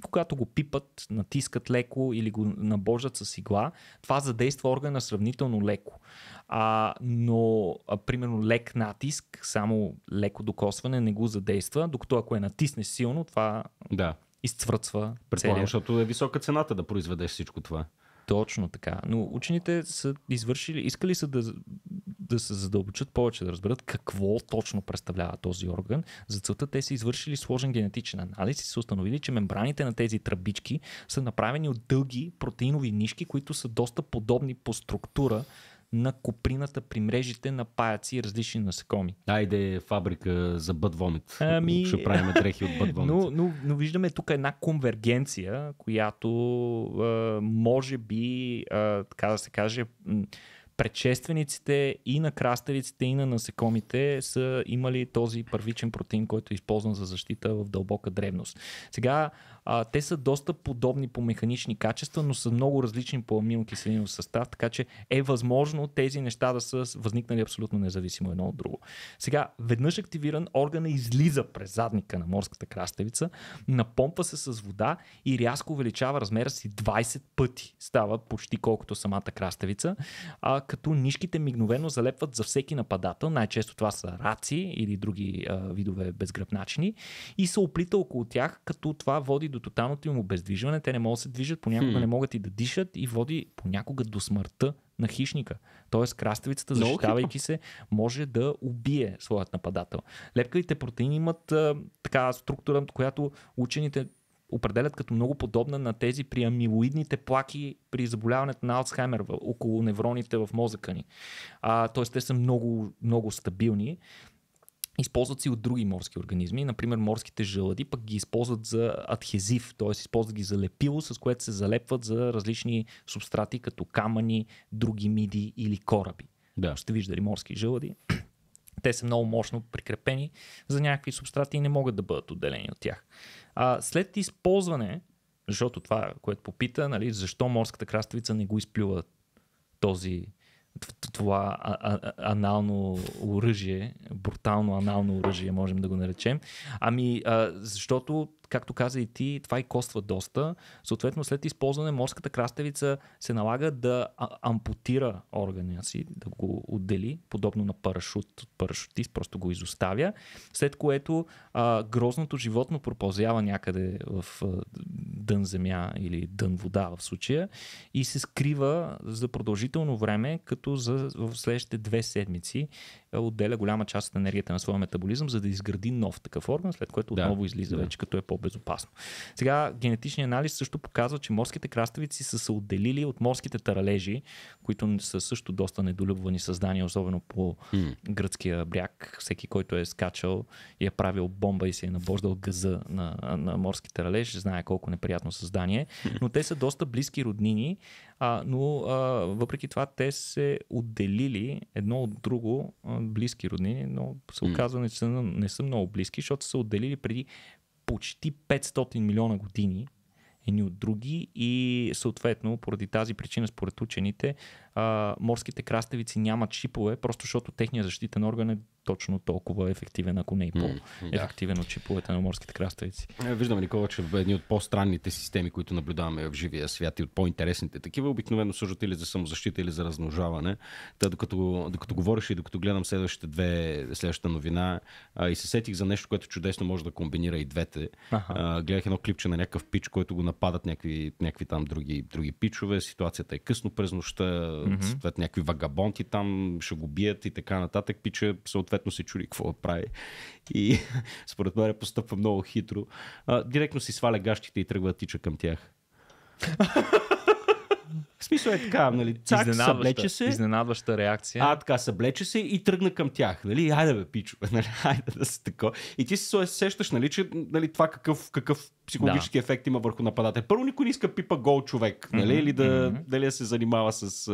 когато го пипат, натискат леко или го набожат с игла, това задейства органа сравнително леко. А, но, а, примерно, лек натиск, само леко докосване не го задейства, докато ако е натиснеш силно, това да. изцвърцва. Предполагам, защото е висока цената да произведеш всичко това. Точно така. Но учените са извършили, искали са да, да се задълбочат повече, да разберат какво точно представлява този орган. За целта те са извършили сложен генетичен анализ и са установили, че мембраните на тези тръбички са направени от дълги протеинови нишки, които са доста подобни по структура на коприната при мрежите на паяци и различни насекоми. Айде фабрика за бъдвомит. Ами... Ще правим дрехи от бъдвомит. [laughs] Но, но, но виждаме тук една конвергенция, която е, може би, е, така да се каже, предшествениците и на краставиците и на насекомите са имали този първичен протеин, който е използван за защита в дълбока древност. Сега а, те са доста подобни по механични качества, но са много различни по аминокиселинов състав, така че е възможно тези неща да са възникнали абсолютно независимо едно от друго. Сега, веднъж активиран органа излиза през задника на морската краставица, напомпва се с вода и рязко увеличава размера си 20 пъти. Става почти колкото самата краставица, а, като нишките мигновено залепват за всеки нападател. Най-често това са раци или други а, видове безгръбначни и се оплита около тях, като това води до тоталното им обездвижване, те не могат да се движат, понякога хм. не могат и да дишат и води понякога до смъртта на хищника. Тоест краставицата, защитавайки се, може да убие своят нападател. Лепкавите протеини имат а, така структура, която учените определят като много подобна на тези при амилоидните плаки при заболяването на Алцхаймер около невроните в мозъка ни. А, тоест те са много, много стабилни Използват си от други морски организми, например морските жълъди, пък ги използват за адхезив, т.е. използват ги за лепило, с което се залепват за различни субстрати, като камъни, други миди или кораби. Да. Сте виждали морски жълъди. [clears throat] Те са много мощно прикрепени за някакви субстрати и не могат да бъдат отделени от тях. А, след използване, защото това, което попита, нали, защо морската краставица не го изплюва този това а, а, анално оръжие, брутално анално оръжие, можем да го наречем. Ами, а, защото както каза и ти, това и коства доста. Съответно, след използване морската краставица се налага да ампутира органа си, да го отдели, подобно на парашут, парашутист, просто го изоставя, след което а, грозното животно пропълзява някъде в а, дън земя или дън вода в случая и се скрива за продължително време, като за, в следващите две седмици отделя голяма част от енергията на своя метаболизъм, за да изгради нов такъв орган, след което да. отново излиза да. вече като е по-безопасно. Сега генетичният анализ също показва, че морските краставици са се отделили от морските таралежи, които са също доста недолюбвани създания, особено по mm. гръцкия бряг. Всеки, който е скачал и е правил бомба и се е набождал газа на, на морските таралежи, знае колко неприятно създание. Но те са доста близки роднини а, но а, въпреки това те се отделили едно от друго а, близки роднини, но се оказва, не са, не са много близки, защото са отделили преди почти 500 милиона години едни от други и съответно поради тази причина според учените а, морските краставици нямат чипове, просто защото техният защитен орган е точно толкова ефективен, ако не и по-ефективен от чиповете на морските краставици.
Е, Виждам, Никола, че в едни от по-странните системи, които наблюдаваме в живия свят и от по-интересните такива, обикновено служат или за самозащита, или за размножаване. Та, докато, докато говориш и докато гледам следващите две, следващата новина а, и се сетих за нещо, което чудесно може да комбинира и двете. А, гледах едно клипче на някакъв пич, който го нападат някакви, някакви там други, други пичове. Ситуацията е късно през нощта, mm-hmm. някакви вагабонти там ще го бият и така нататък. Пича съответно се чули какво да прави. И [laughs] според мен постъпва много хитро. А, директно си сваля гащите и тръгва да тича към тях. В смисъл е така, нали? Цак, съблече се. Изненадваща реакция. А, така, съблече се и тръгна към тях, нали? Айде бе, пичо, [laughs] нали? Айде да се тако. И ти се сещаш, нали, че нали, това какъв, какъв психологически да. ефект има върху нападател. Първо никой не иска пипа гол човек, нали? Mm-hmm. Или да, mm-hmm. дали да се занимава с,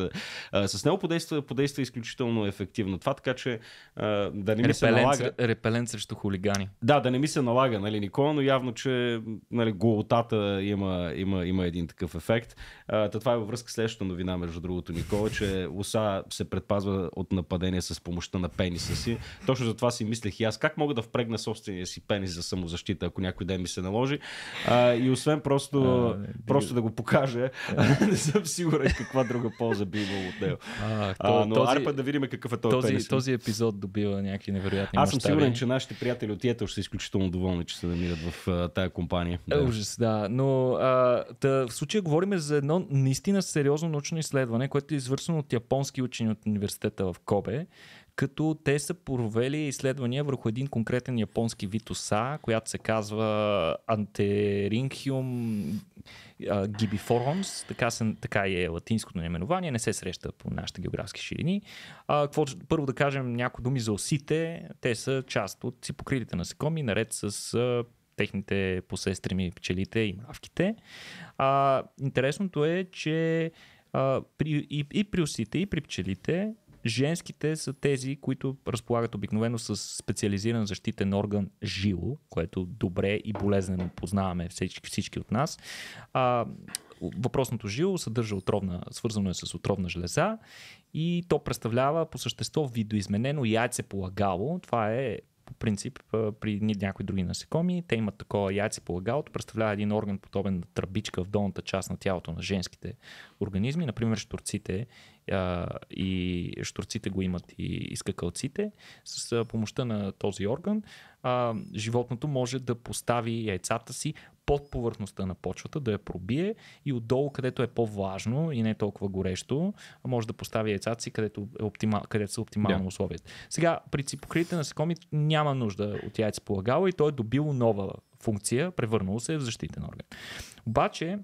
а, с него. Подейства, подейства изключително ефективно. Това така, че а, да не ми репелент, се налага...
Репелент срещу хулигани.
Да, да не ми се налага, нали, Никола, но явно, че нали, голотата има, има, има един такъв ефект. А, това е във връзка с следващата новина, между другото, Никола, че оса се предпазва от нападение с помощта на пениса си. Точно за това си мислех и аз как мога да впрегна собствения си пенис за самозащита, ако някой ден ми се наложи. А, и освен просто, а, не,
просто да го покаже, а, [laughs] не съм сигурен каква друга полза би имало от него. А, а, но този, арпа да видим какъв е този, този пенис. Този епизод добива някакви невероятни Аз съм сигурен, че нашите приятели
от Етел ще са изключително доволни, че се намират в а, тая компания. Е, да. Е, ужас,
да. Но а, да, в случая говорим за едно наистина сериозно научно изследване, което е извършено от японски учени от университета в Кобе като те са провели изследвания върху един конкретен японски вид оса, която се казва Anterynchium gibiforums, така, се, така е латинското наименование, не се среща по нашите географски ширини. А, какво, първо да кажем някои думи за осите, те са част от ципокрилите насекоми, наред с техните посестрими пчелите и мравките. А, интересното е, че а, при, и, и при осите, и при пчелите Женските са тези, които разполагат обикновено с специализиран защитен орган жило, което добре и болезнено познаваме всички, всички от нас. А, въпросното жило съдържа отровна, свързано е с отровна железа и то представлява по същество видоизменено яйце полагало. Това е по принцип при някои други насекоми. Те имат такова яйце по лагалото, представлява един орган подобен на тръбичка в долната част на тялото на женските организми. Например, штурците а, и штурците го имат и, и скакалците. С помощта на този орган а, животното може да постави яйцата си под повърхността на почвата, да я пробие и отдолу, където е по-влажно и не е толкова горещо, може да постави яйцата си, където, е оптимал, където са оптимални yeah. условията. Сега, при на секоми няма нужда от яйца полагала, и той е добило нова функция, превърнало се в защитен орган. Обаче,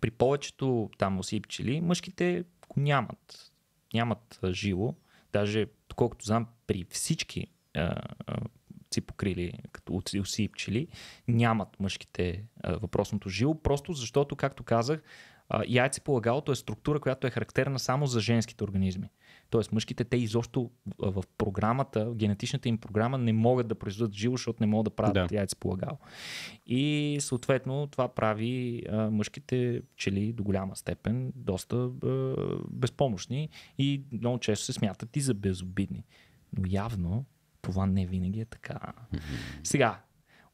при повечето там оси пчели, мъжките нямат. Нямат жило. Даже, колкото знам, при всички си покрили като уси и пчели, нямат мъжките въпросното жило, просто защото, както казах, яйце полагалото е структура, която е характерна само за женските организми. Тоест мъжките те изобщо в програмата, в генетичната им програма не могат да произведат жило, защото не могат да правят да. полагало. И съответно това прави а, мъжките пчели до голяма степен доста а, безпомощни и много често се смятат и за безобидни. Но явно това не винаги е така. Сега,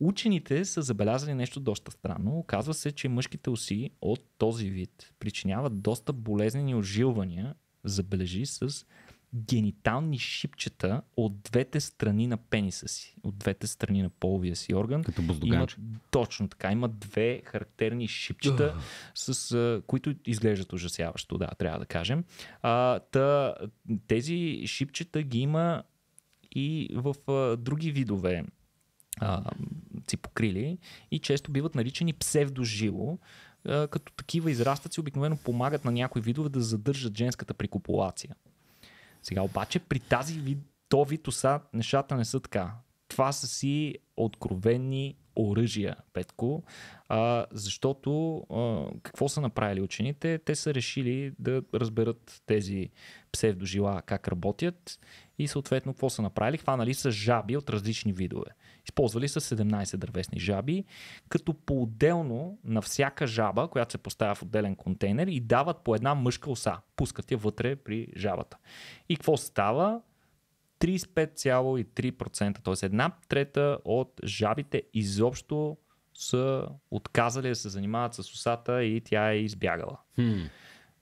учените са забелязали нещо доста странно. Оказва се, че мъжките оси от този вид причиняват доста болезнени ожилвания, забележи с генитални шипчета от двете страни на пениса си, от двете страни на половия си орган. Като буздоганче. Има, точно така. Има две характерни шипчета, с, които изглеждат ужасяващо, да, трябва да кажем. А, та, тези шипчета ги има и в а, други видове а, ципокрили и често биват наричани псевдожило, а, като такива израстъци обикновено помагат на някои видове да задържат женската прикопулация. Сега обаче при тази вид, то вид оса нещата не са така. Това са си откровени оръжия, Петко, а, защото а, какво са направили учените? Те са решили да разберат тези псевдожила как работят и съответно какво са направили? Хванали са жаби от различни видове. Използвали са 17 дървесни жаби, като по-отделно на всяка жаба, която се поставя в отделен контейнер и дават по една мъжка оса. Пускат я вътре при жабата. И какво става? 35,3%, т.е. една трета от жабите изобщо са отказали да се занимават с усата и тя е избягала. Хм,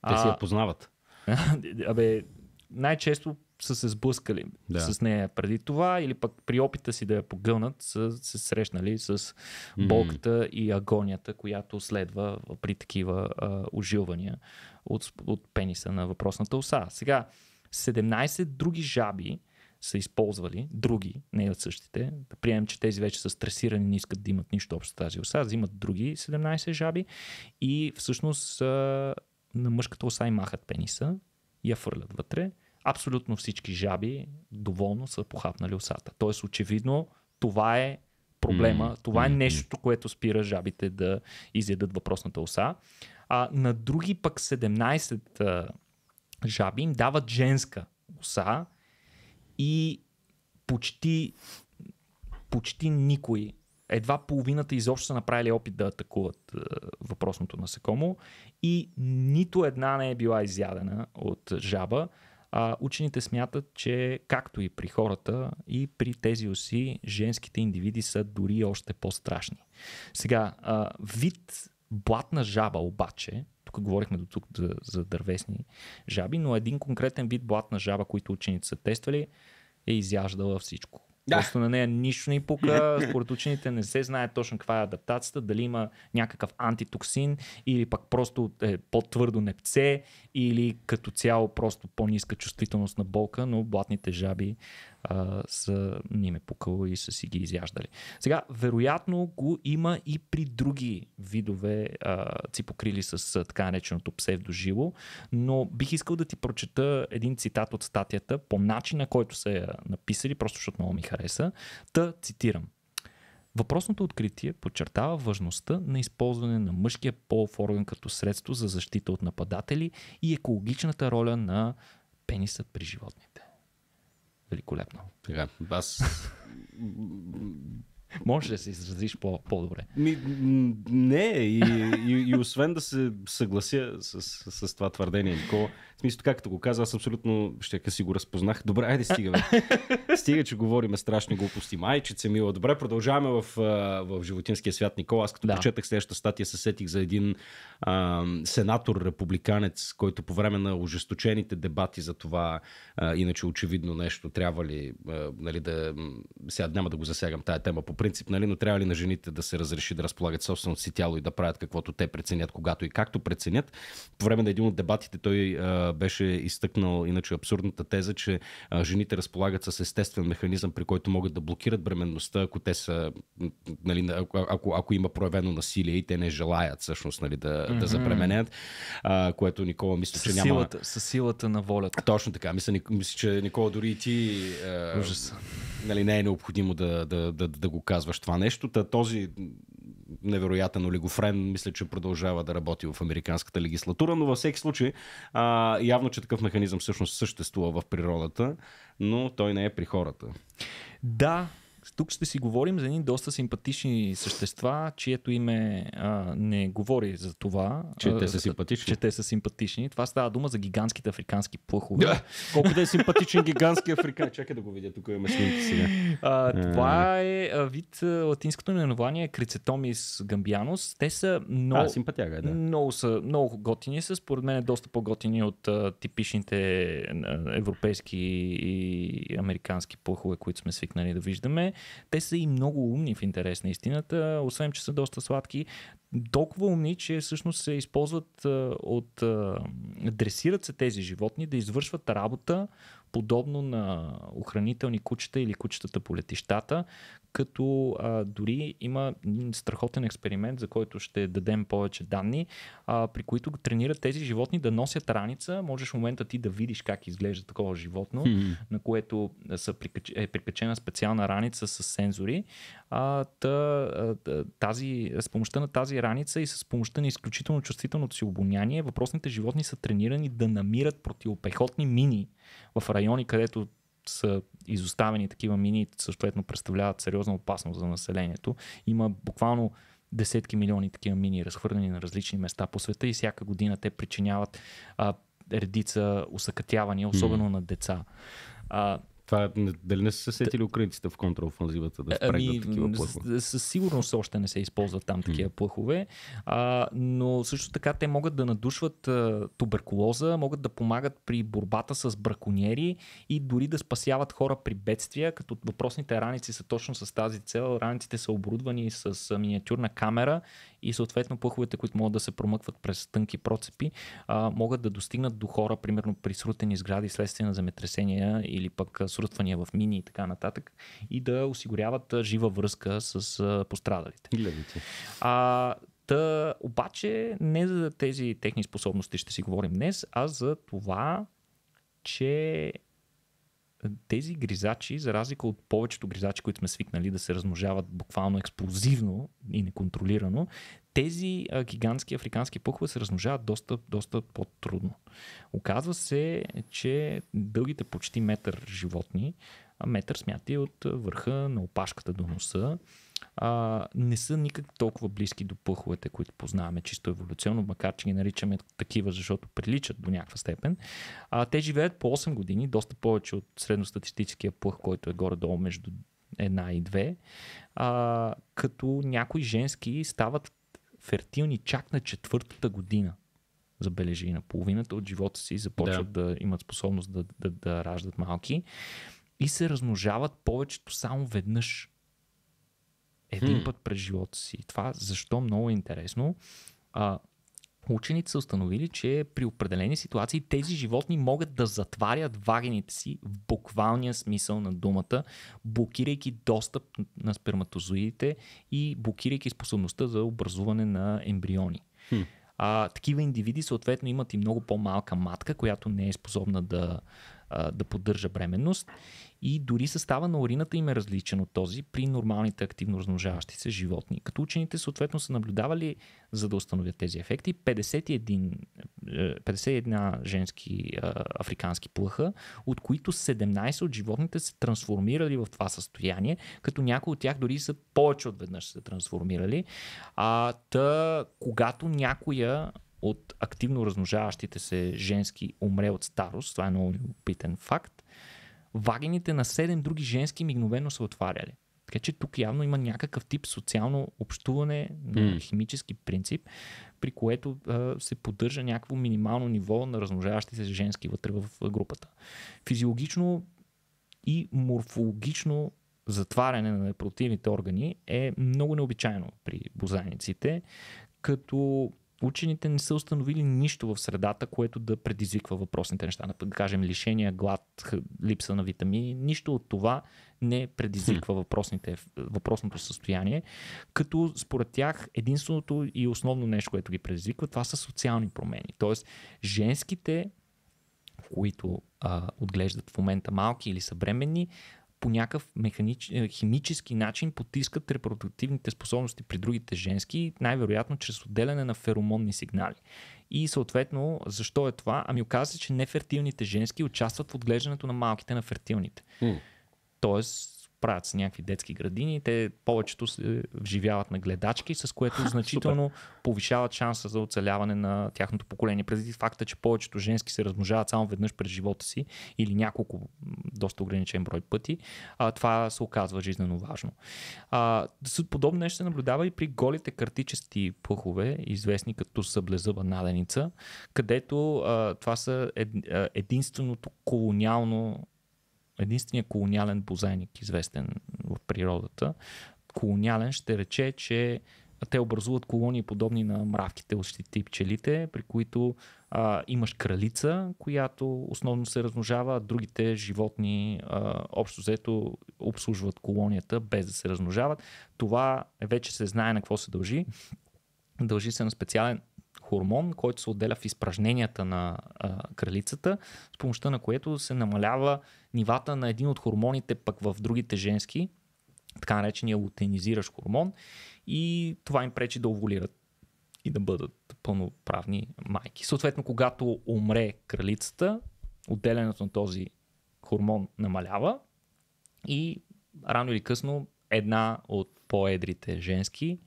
те си я познават. [laughs] абе, най-често са се сблъскали да. с нея преди това или пък при опита си да я погълнат са се срещнали с болката mm. и агонията, която следва при такива а, ожилвания от, от пениса на въпросната оса. Сега, 17 други жаби са използвали други, не от същите, да приемем, че тези вече са стресирани, не искат да имат нищо общо с тази оса, взимат други 17 жаби и всъщност на мъжката оса и махат пениса, я фърлят вътре. Абсолютно всички жаби доволно са похапнали осата. Тоест, очевидно, това е проблема. Mm-hmm. Това е нещото, което спира жабите да изядат въпросната оса. А на други пък 17 жаби им дават женска оса, и почти, почти никой, едва половината изобщо са направили опит да атакуват е, въпросното насекомо и нито една не е била изядена от жаба. А, учените смятат, че както и при хората, и при тези оси, женските индивиди са дори още по-страшни. Сега, а, вид блатна жаба обаче тук говорихме до тук за, за дървесни жаби, но един конкретен вид блатна жаба, който учените са тествали, е изяждала всичко. Да. Просто на нея нищо не пука. Според учените не се знае точно каква е адаптацията, дали има някакъв антитоксин или пък просто е по-твърдо непце или като цяло просто по-ниска чувствителност на болка, но блатните жаби а, са ни ме пукало и са си ги изяждали. Сега, вероятно го има и при други видове а, ципокрили с а, така нареченото псевдожило, но бих искал да ти прочета един цитат от статията по начина, който са я написали, просто защото много ми хареса. Та цитирам. Въпросното откритие подчертава важността на използване на мъжкия полов орган като средство за защита от нападатели и екологичната роля на пенисът при животни великолепно. Така, аз [laughs] Може да се изразиш по- добре
Ми, не, и, и, и освен да се съглася с, с, с това твърдение, Никола, в смисъл, както го каза, аз абсолютно ще си го разпознах. Добре, айде стига, бе. [laughs] стига, че говориме страшни глупости. Майчице мила. Добре, продължаваме в, в животинския свят, Никола. Аз като да. почетах следващата статия, се сетих за един а, сенатор, републиканец, който по време на ожесточените дебати за това, а, иначе очевидно нещо, трябва ли а, нали, да... Сега няма да го засягам тая тема по принцип, принцип, нали, но трябва ли на жените да се разреши да разполагат собственото си тяло и да правят каквото те преценят, когато и както преценят. По време на един от дебатите той а, беше изтъкнал иначе абсурдната теза, че а, жените разполагат с естествен механизъм, при който могат да блокират бременността, ако те са, нали, ако, ако, ако има проявено насилие и те не желаят всъщност нали, да, mm-hmm. да запременят, а, което Никола мисля, че няма... Силата, с силата на волята. Точно така. Мисля, мисля че Никола дори и ти... А, Нали, не е необходимо да, да, да, да го казваш доказваш това нещо. Та този невероятен олигофрен, мисля, че продължава да работи в американската легислатура, но във всеки случай а, явно, че такъв механизъм всъщност съществува в природата, но той не е при хората.
Да, тук ще си говорим за едни доста симпатични същества, чието име а, не говори за това. Че те са симпатични. Че те са симпатични. Това става дума за гигантските африкански плъхове. Да. Колко да е симпатичен гигантски африкан.
Чакай да го видя, тук имаме снимки сега.
А, това е вид, латинското наименование е Крицетомис гамбианус. Те са много, а, симпатяга, да. много, са, много готини са. Според мен е доста по-готини от а, типичните европейски и американски плъхове, които сме свикнали да виждаме. Те са и много умни в интерес на истината, освен че са доста сладки. Толкова умни, че всъщност се използват от... дресират се тези животни да извършват работа, подобно на охранителни кучета или кучетата по летищата, като а, дори има страхотен експеримент, за който ще дадем повече данни, а, при които тренират тези животни да носят раница. Можеш в момента ти да видиш как изглежда такова животно, mm-hmm. на което са прикач... е прикачена специална раница с сензори. А, та, тази, с помощта на тази раница и с помощта на изключително чувствителното си обоняние, въпросните животни са тренирани да намират противопехотни мини в райони, където са изоставени такива мини, съответно представляват сериозна опасност за населението. Има буквално десетки милиони такива мини, разхвърлени на различни места по света и всяка година те причиняват а, редица усъкътявания, особено mm. на деца. А, това дали не са се сетили украинците в контраофанзивата да спрегнат е, ами, такива плъхове? Със сигурност още не се използват там такива mm. плъхове, а, но също така те могат да надушват а, туберкулоза, могат да помагат при борбата с браконьери и дори да спасяват хора при бедствия, като въпросните раници са точно с тази цел. Раниците са оборудвани с миниатюрна камера и съответно пуховете, които могат да се промъкват през тънки процепи, а, могат да достигнат до хора, примерно при срутени сгради следствие на земетресения или пък срутвания в мини и така нататък и да осигуряват жива връзка с а, пострадалите. Гледайте. А, Та, обаче не за тези техни способности ще си говорим днес, а за това, че тези гризачи, за разлика от повечето гризачи, които сме свикнали да се размножават буквално експлозивно и неконтролирано, тези а, гигантски африкански пухове се размножават доста, доста по-трудно. Оказва се, че дългите почти метър животни, а метър смяти от върха на опашката до носа, а, не са никак толкова близки до пъховете, които познаваме чисто еволюционно, макар че ги наричаме такива, защото приличат до някаква степен. А, те живеят по 8 години, доста повече от средностатистическия пъх, който е горе-долу между една и две, а, като някои женски стават фертилни чак на четвъртата година забележи и на половината от живота си, започват да, да имат способност да, да, да раждат малки и се размножават повечето само веднъж. Един hmm. път през живота си. Това защо много е интересно. А, учените са установили, че при определени ситуации тези животни могат да затварят вагените си в буквалния смисъл на думата, блокирайки достъп на сперматозоидите и блокирайки способността за образуване на ембриони. Хм. А, такива индивиди съответно имат и много по-малка матка, която не е способна да, да поддържа бременност и дори състава на урината им е различен от този при нормалните активно размножаващи се животни. Като учените съответно са наблюдавали, за да установят тези ефекти, 51, 51 е, женски е, африкански плъха, от които 17 от животните се трансформирали в това състояние, като някои от тях дори са повече от веднъж се трансформирали. А, та, когато някоя от активно размножаващите се женски умре от старост, това е много любопитен факт, вагените на 7 други женски мигновено са отваряли. Така че тук явно има някакъв тип социално общуване на химически принцип, при което а, се поддържа някакво минимално ниво на размножаващи се женски вътре в групата. Физиологично и морфологично затваряне на непротивните органи е много необичайно при бозайниците, като учените не са установили нищо в средата, което да предизвиква въпросните неща. Да кажем, лишения, глад, липса на витамини, нищо от това не предизвиква въпросните, въпросното състояние. Като според тях единственото и основно нещо, което ги предизвиква, това са социални промени. Тоест, женските които а, отглеждат в момента малки или са бременни, по някакъв механич, е, химически начин потискат репродуктивните способности при другите женски, най-вероятно чрез отделяне на феромонни сигнали. И съответно, защо е това? Ами оказа се, че нефертилните женски участват в отглеждането на малките на фертилните. Mm. Тоест, правят с някакви детски градини. Те повечето се вживяват на гледачки, с което [laughs] значително Супер. повишават шанса за оцеляване на тяхното поколение. Преди факта, че повечето женски се размножават само веднъж през живота си или няколко доста ограничен брой пъти, а, това се оказва жизненно важно. А, подобно нещо се наблюдава и при голите картически пъхове, известни като съблезъба наденица, където а, това са единственото колониално единствения колониален бозайник, известен в природата, колониален ще рече, че те образуват колонии подобни на мравките, лъщите и пчелите, при които а, имаш кралица, която основно се размножава, а другите животни а, общо взето обслужват колонията без да се размножават. Това вече се знае на какво се дължи. Дължи се на специален хормон, който се отделя в изпражненията на а, кралицата, с помощта на което се намалява нивата на един от хормоните пък в другите женски, така наречения лутенизиращ хормон и това им пречи да оволират и да бъдат пълноправни майки. Съответно, когато умре кралицата, отделянето на този хормон намалява и рано или късно една от по-едрите женски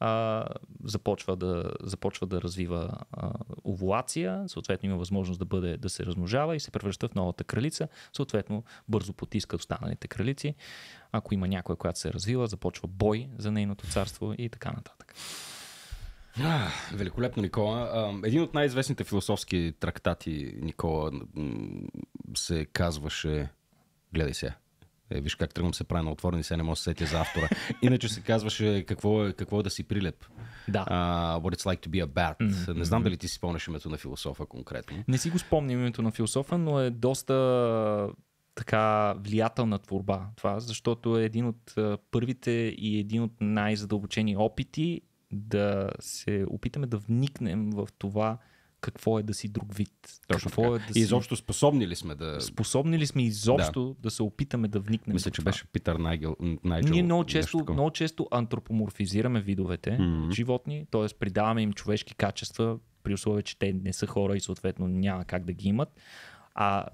а, започва, да, започва да развива а, овулация, съответно има възможност да, бъде, да се размножава и се превръща в новата кралица, съответно бързо потиска останалите кралици. Ако има някоя, която се е развила, започва бой за нейното царство и така нататък. А, великолепно, Никола.
Един от най-известните философски трактати, Никола, се казваше... Гледай сега. Е, виж как тръгвам се прави на отворен и сега не мога да се сетя за автора. Иначе се казваше какво е, какво е да си прилеп. Да. Uh, what it's like to be a bat. Mm-hmm. Не знам дали ти си спомняш името на философа конкретно.
Не си го спомням името на философа, но е доста така влиятелна творба това, защото е един от първите и един от най-задълбочени опити да се опитаме да вникнем в това, какво е да си друг вид. Точно какво така. Е да и изобщо
способни ли сме да...
Способни ли сме изобщо да, да се опитаме да вникнем Мисля, че това. беше Питър Найгел. Найджел, Ние много често, много често антропоморфизираме видовете mm-hmm. животни, т.е. придаваме им човешки качества, при условие, че те не са хора и съответно няма как да ги имат. А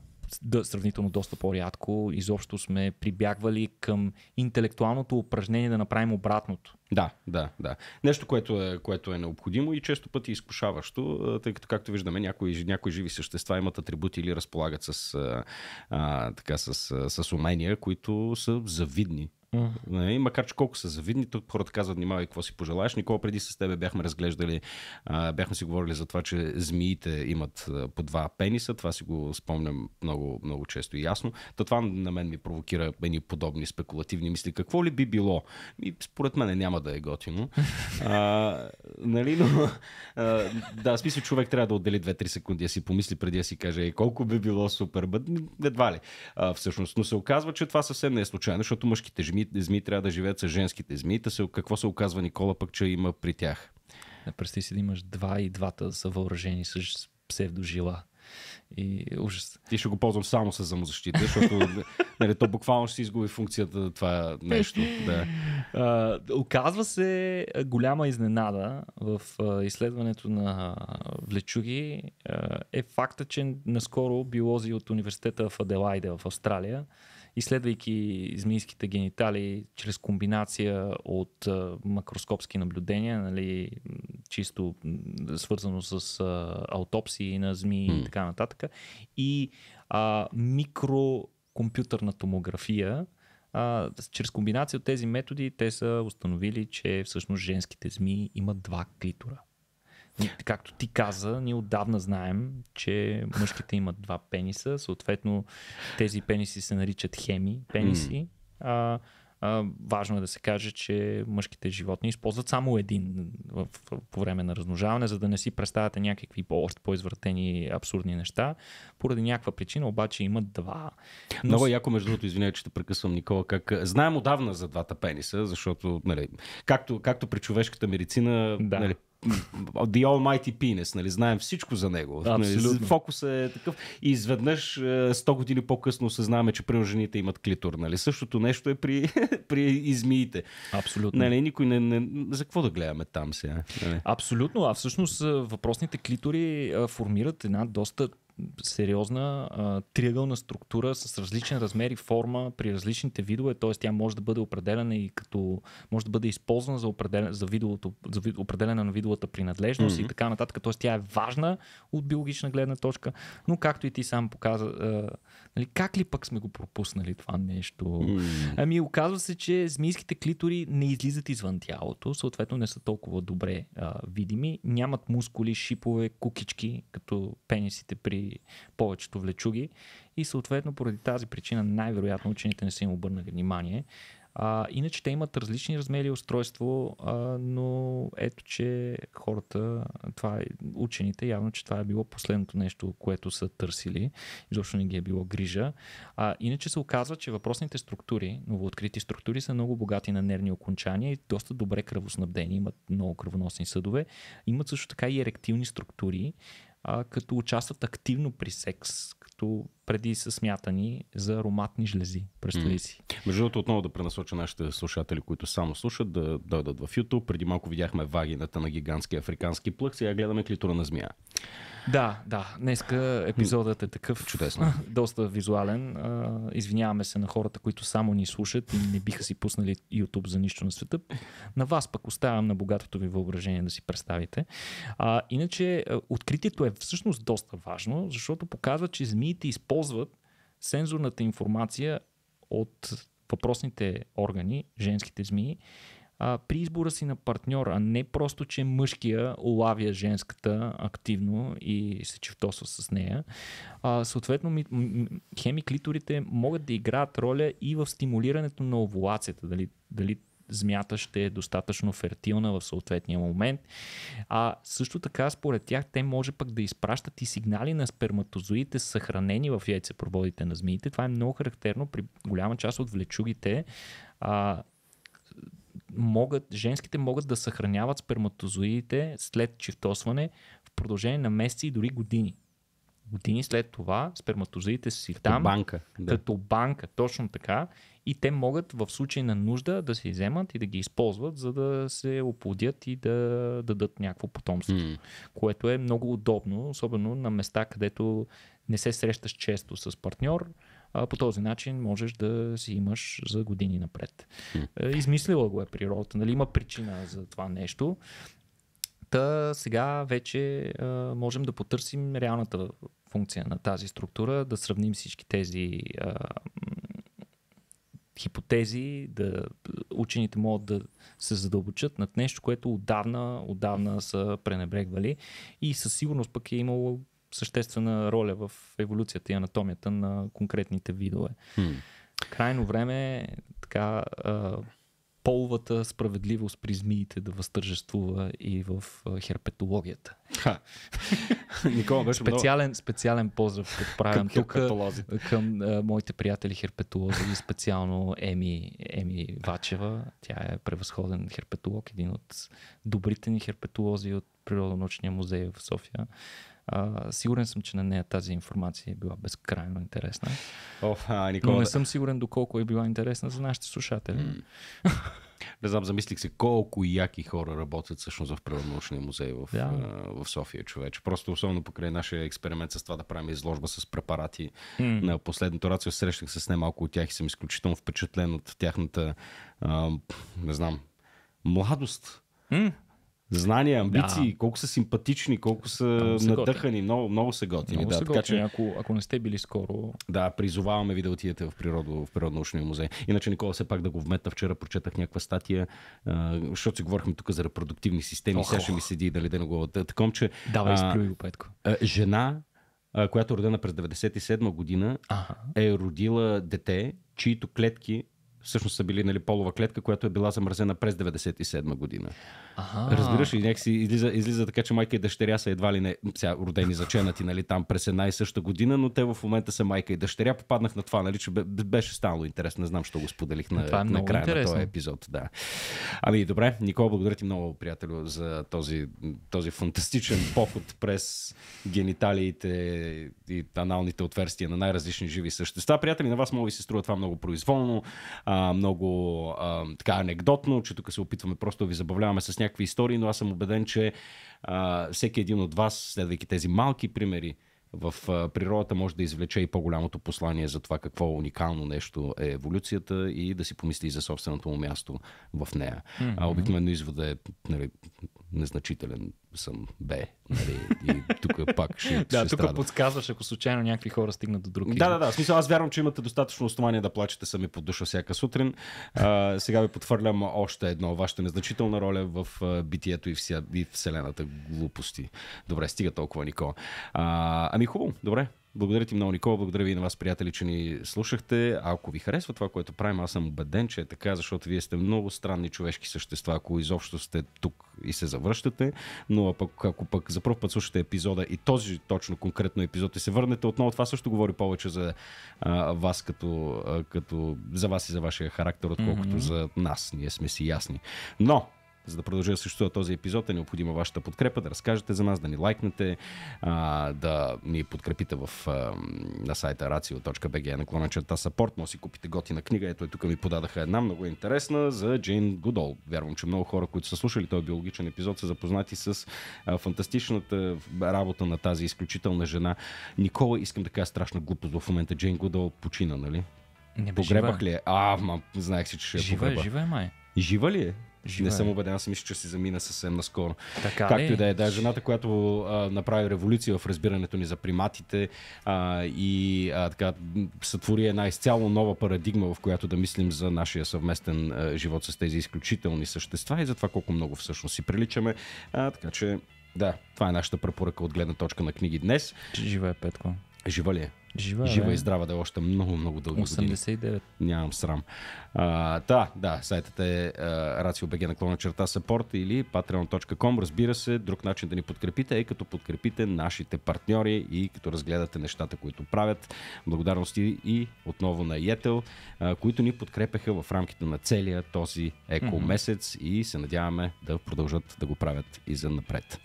да, сравнително доста по-рядко. Изобщо сме прибягвали към интелектуалното упражнение да направим обратното.
Да, да, да. Нещо, което е, което е необходимо и често пъти е изкушаващо, тъй като, както виждаме, някои, някои живи същества имат атрибути или разполагат с, а, така, с, с умения, които са завидни Mm. Нали? Макар, че колко са завидни, тук хората казват, внимавай какво си пожелаеш. Никога преди с тебе бяхме разглеждали, а, бяхме си говорили за това, че змиите имат по два пениса. Това си го спомням много, много често и ясно. Та това на мен ми провокира едни подобни спекулативни мисли. Какво ли би било? И според мен няма да е готино. [laughs] а, нали, но, а, да, смисъл, човек трябва да отдели 2-3 секунди, да си помисли преди да си каже колко би било супер. Бъд, едва ли. А, всъщност, но се оказва, че това съвсем не е случайно, защото мъжките жми зми, зми трябва да живеят с женските змии. Та какво се оказва Никола пък, че има при тях?
Да, представи си да имаш два и двата са въоръжени с псевдожила. И ужас. Ти ще го ползвам само с самозащита, защото [laughs] нали, то буквално ще си изгуби функцията на това нещо. Да. А, оказва се голяма изненада в а, изследването на влечуги а, е факта, че наскоро биолози от университета в Аделайде в Австралия изследвайки змийските генитали чрез комбинация от макроскопски наблюдения, нали, чисто свързано с аутопсии на змии mm. и така нататък, и а, микрокомпютърна томография, а, чрез комбинация от тези методи те са установили, че всъщност женските змии имат два клитора. Както ти каза, ние отдавна знаем, че мъжките имат два пениса, съответно тези пениси се наричат хеми пениси. А, а, важно е да се каже, че мъжките животни използват само един в, в, по време на размножаване, за да не си представяте някакви по- още по-извратени абсурдни неща. Поради някаква причина обаче имат два. Но... Много яко, между другото, извинявай, че те прекъсвам, Никола, как знаем отдавна за двата пениса, защото,
нали, както, както при човешката медицина, да. нали, The Almighty Penis, нали, знаем всичко за него. Нали? Абсолютно. фокус е такъв. И изведнъж 100 е, години по-късно осъзнаваме, че при жените имат клитор. Нали. Същото нещо е при, [laughs] при измиите. Абсолютно.
Нали, никой не, не... За какво да гледаме там сега? Нали? Абсолютно. А всъщност е, въпросните клитори е, формират една доста сериозна а, триъгълна структура с различен размер и форма при различните видове, т.е. тя може да бъде определена и като може да бъде използвана за, определен, за, видовото, за вид, определена на видовата принадлежност mm-hmm. и така нататък. Т.е. тя е важна от биологична гледна точка, но както и ти сам показа, а, нали, как ли пък сме го пропуснали това нещо? Mm-hmm. Ами оказва се, че змийските клитори не излизат извън тялото, съответно не са толкова добре а, видими, нямат мускули, шипове, кукички, като пенисите при повечето влечуги и съответно поради тази причина най-вероятно учените не са им обърнали внимание. А, иначе те имат различни размери устройство, а, но ето, че хората, това е, учените, явно, че това е било последното нещо, което са търсили. Изобщо не ги е било грижа. А, иначе се оказва, че въпросните структури, новооткрити структури, са много богати на нервни окончания и доста добре кръвоснабдени, имат много кръвоносни съдове. Имат също така и еректилни структури, а, като участват активно при секс, като преди са смятани за ароматни жлези.
Представи си. Между другото, отново да пренасоча нашите слушатели, които само слушат, да дойдат в YouTube. Преди малко видяхме вагината на гигантски африкански плъх, сега гледаме клитора на
змия. Да, да. Днеска епизодът е такъв. Чудесно. [laughs] Доста визуален. Извиняваме се на хората, които само ни слушат и не биха си пуснали YouTube за нищо на света. На вас пък оставям на богатото ви въображение да си представите. А, иначе, откритието е всъщност доста важно, защото показва, че змиите използват използват сензорната информация от въпросните органи, женските змии, а, при избора си на партньор, а не просто, че мъжкия улавя женската активно и се чертосва с нея. А, съответно, ми, ми, хемиклиторите могат да играят роля и в стимулирането на овулацията. Дали, дали змята ще е достатъчно фертилна в съответния момент. А също така, според тях, те може пък да изпращат и сигнали на сперматозоидите, съхранени в яйцепроводите на змиите. Това е много характерно при голяма част от влечугите. А, могат, женските могат да съхраняват сперматозоидите след чифтосване в продължение на месеци и дори години. Години след това сперматозоидите си като там. банка. Да. Като банка, точно така и те могат в случай на нужда да се иземат и да ги използват, за да се оплодят и да дадат някакво потомство, mm. което е много удобно, особено на места, където не се срещаш често с партньор, а по този начин можеш да си имаш за години напред. Mm. Измислила го е природата, нали има причина за това нещо. Та сега вече а, можем да потърсим реалната функция на тази структура, да сравним всички тези а, хипотези, да, учените могат да се задълбочат над нещо, което отдавна, отдавна са пренебрегвали и със сигурност пък е имало съществена роля в еволюцията и анатомията на конкретните видове. Хм. Крайно време е, така полвата справедливост при змиите да възтържествува и в херпетологията. Ха. [laughs] Никола беше специален, много... специален поздрав отправям тук към а, моите приятели херпетолози и специално Еми, Еми Вачева. Тя е превъзходен херпетолог, един от добрите ни херпетолози от Природонаучния музей в София. А, сигурен съм, че на нея тази информация е била безкрайно интересна. Оф, а, Никола... Но не съм сигурен доколко е била интересна за нашите слушатели. Не знам,
замислих се колко яки хора работят всъщност в Природнаучния музей в, да. в София, човече. Просто особено покрай нашия експеримент с това да правим изложба с препарати. Mm. На последното рацио срещах се с немалко от тях и съм изключително впечатлен от тяхната, а, не знам, младост. Mm знания, амбиции, да. колко са симпатични, колко са натъхани, надъхани. Много, много са готини. Много да, са така, готини. Че...
Ако, ако не сте били скоро.
Да, призоваваме ви да отидете в, природо, в природно-научния музей. Иначе Никола все пак да го вмета. Вчера прочетах някаква статия, а, защото си говорихме тук за репродуктивни системи. сега ще ми седи дали да не го. Таком, че. Давай, изплюй го, Петко. А, жена, която е родена през 97 година, ага. е родила дете, чието клетки всъщност са били нали, полова клетка, която е била замразена през 97 година. Ага. Разбираш ли, някакси излиза, излиза така, че майка и дъщеря са едва ли не сега, родени, заченати нали, там през една и съща година, но те в момента са майка и дъщеря. Попаднах на това, нали, че беше станало интересно. Не знам, що го споделих на, е, това е на края интересно. на този епизод. Да. Ами добре, Никола, благодаря ти много, приятелю, за този, този фантастичен поход през гениталиите и аналните отверстия на най-различни живи същества. Приятели, на вас мога ви се струва това много произволно а, много а, така анекдотно, че тук се опитваме просто да ви забавляваме с някакви истории, но аз съм убеден, че а, всеки един от вас, следвайки тези малки примери, в природата може да извлече и по-голямото послание за това какво уникално нещо е еволюцията и да си помисли за собственото му място в нея. Mm-hmm. А обикновено извода е нали, незначителен съм бе. Нали, и
тук е пак ще. да, се тук страда. подсказваш, ако случайно някакви хора стигнат до други. Да, да, да. Смисъл, аз вярвам, че
имате достатъчно основание да плачете сами под душа всяка сутрин. А, сега ви потвърлям още едно. Вашата незначителна роля в битието и, вся, и вселената глупости. Добре, стига толкова, Нико. А, ами хубаво, добре. Благодаря ти много, Никола. Благодаря ви и на вас, приятели, че ни слушахте. А ако ви харесва това, което правим, аз съм убеден, че е така, защото вие сте много странни човешки същества, ако изобщо сте тук и се завръщате. Но пък, ако пък за първ път слушате епизода и този точно конкретно епизод и се върнете отново, това също говори повече за а, вас като, а, като за вас и за вашия характер, отколкото mm-hmm. за нас. Ние сме си ясни. Но за да продължи да съществува този епизод е необходима вашата подкрепа, да разкажете за нас, да ни лайкнете, а, да ни подкрепите в, а, на сайта racio.bg на черта support, но си купите готина книга. Ето е тук ми подадаха една много интересна за Джейн Гудол. Вярвам, че много хора, които са слушали този биологичен епизод, са запознати с а, фантастичната работа на тази изключителна жена. Никола, искам да кажа страшна глупост в момента. Джейн Гудол почина, нали?
Не бе, Погребах жива. Е.
ли е? А, ма, знаех си, че ще жива, е, погреба. Жива е май. Жива ли е? Живе. Не съм убеден, аз мисля, че си замина съвсем наскоро. Така Както и да е. Да, жената, която а, направи революция в разбирането ни за приматите а, и а, така, сътвори една изцяло нова парадигма, в която да мислим за нашия съвместен а, живот с тези изключителни същества и за това колко много всъщност си приличаме. А, така че, да, това е нашата препоръка от гледна точка на книги днес. Живее Петко. Жива ли е? Жива, Жива и здрава да е още много, много дълго 89. Години. Нямам срам. А, да, да, сайтът е RACIO.BG клона, черта support или patreon.com. Разбира се, друг начин да ни подкрепите е като подкрепите нашите партньори и като разгледате нещата, които правят. Благодарности и отново на Yetel, а, които ни подкрепяха в рамките на целия този еко месец mm-hmm. и се надяваме да продължат да го правят и за напред.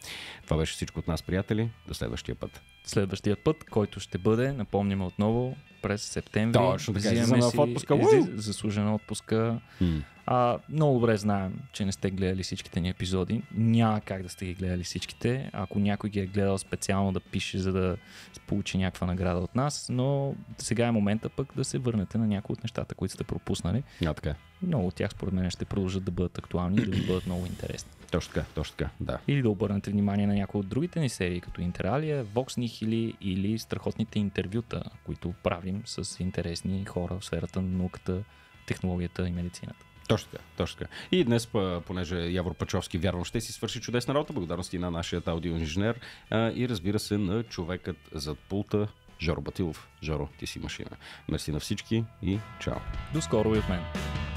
Това беше всичко от нас, приятели.
До следващия път следващия път, който ще бъде, напомняме отново, през септември. Точно така, взимаме си, отпуска. Ууу! заслужена отпуска. Mm. А, много добре знаем, че не сте гледали всичките ни епизоди. Няма как да сте ги гледали всичките. Ако някой ги е гледал специално да пише, за да получи някаква награда от нас, но сега е момента пък да се върнете на някои от нещата, които сте пропуснали. А, така. Е. Много от тях според мен ще продължат да бъдат актуални и да ви бъдат много интересни. Точно така, точно така, да. Или да обърнете внимание на някои от другите ни серии, като Интералия, Vox Nihili или страхотните интервюта, които правим с интересни хора в сферата на науката, технологията и медицината. Точно така, точно така. И днес,
понеже Явор Пачовски, вярвам, ще си свърши чудесна работа, благодарности на нашия аудиоинженер и разбира се на човекът зад пулта, Жоро Батилов. Жоро, ти си машина. Мерси на
всички и чао. До скоро и от мен.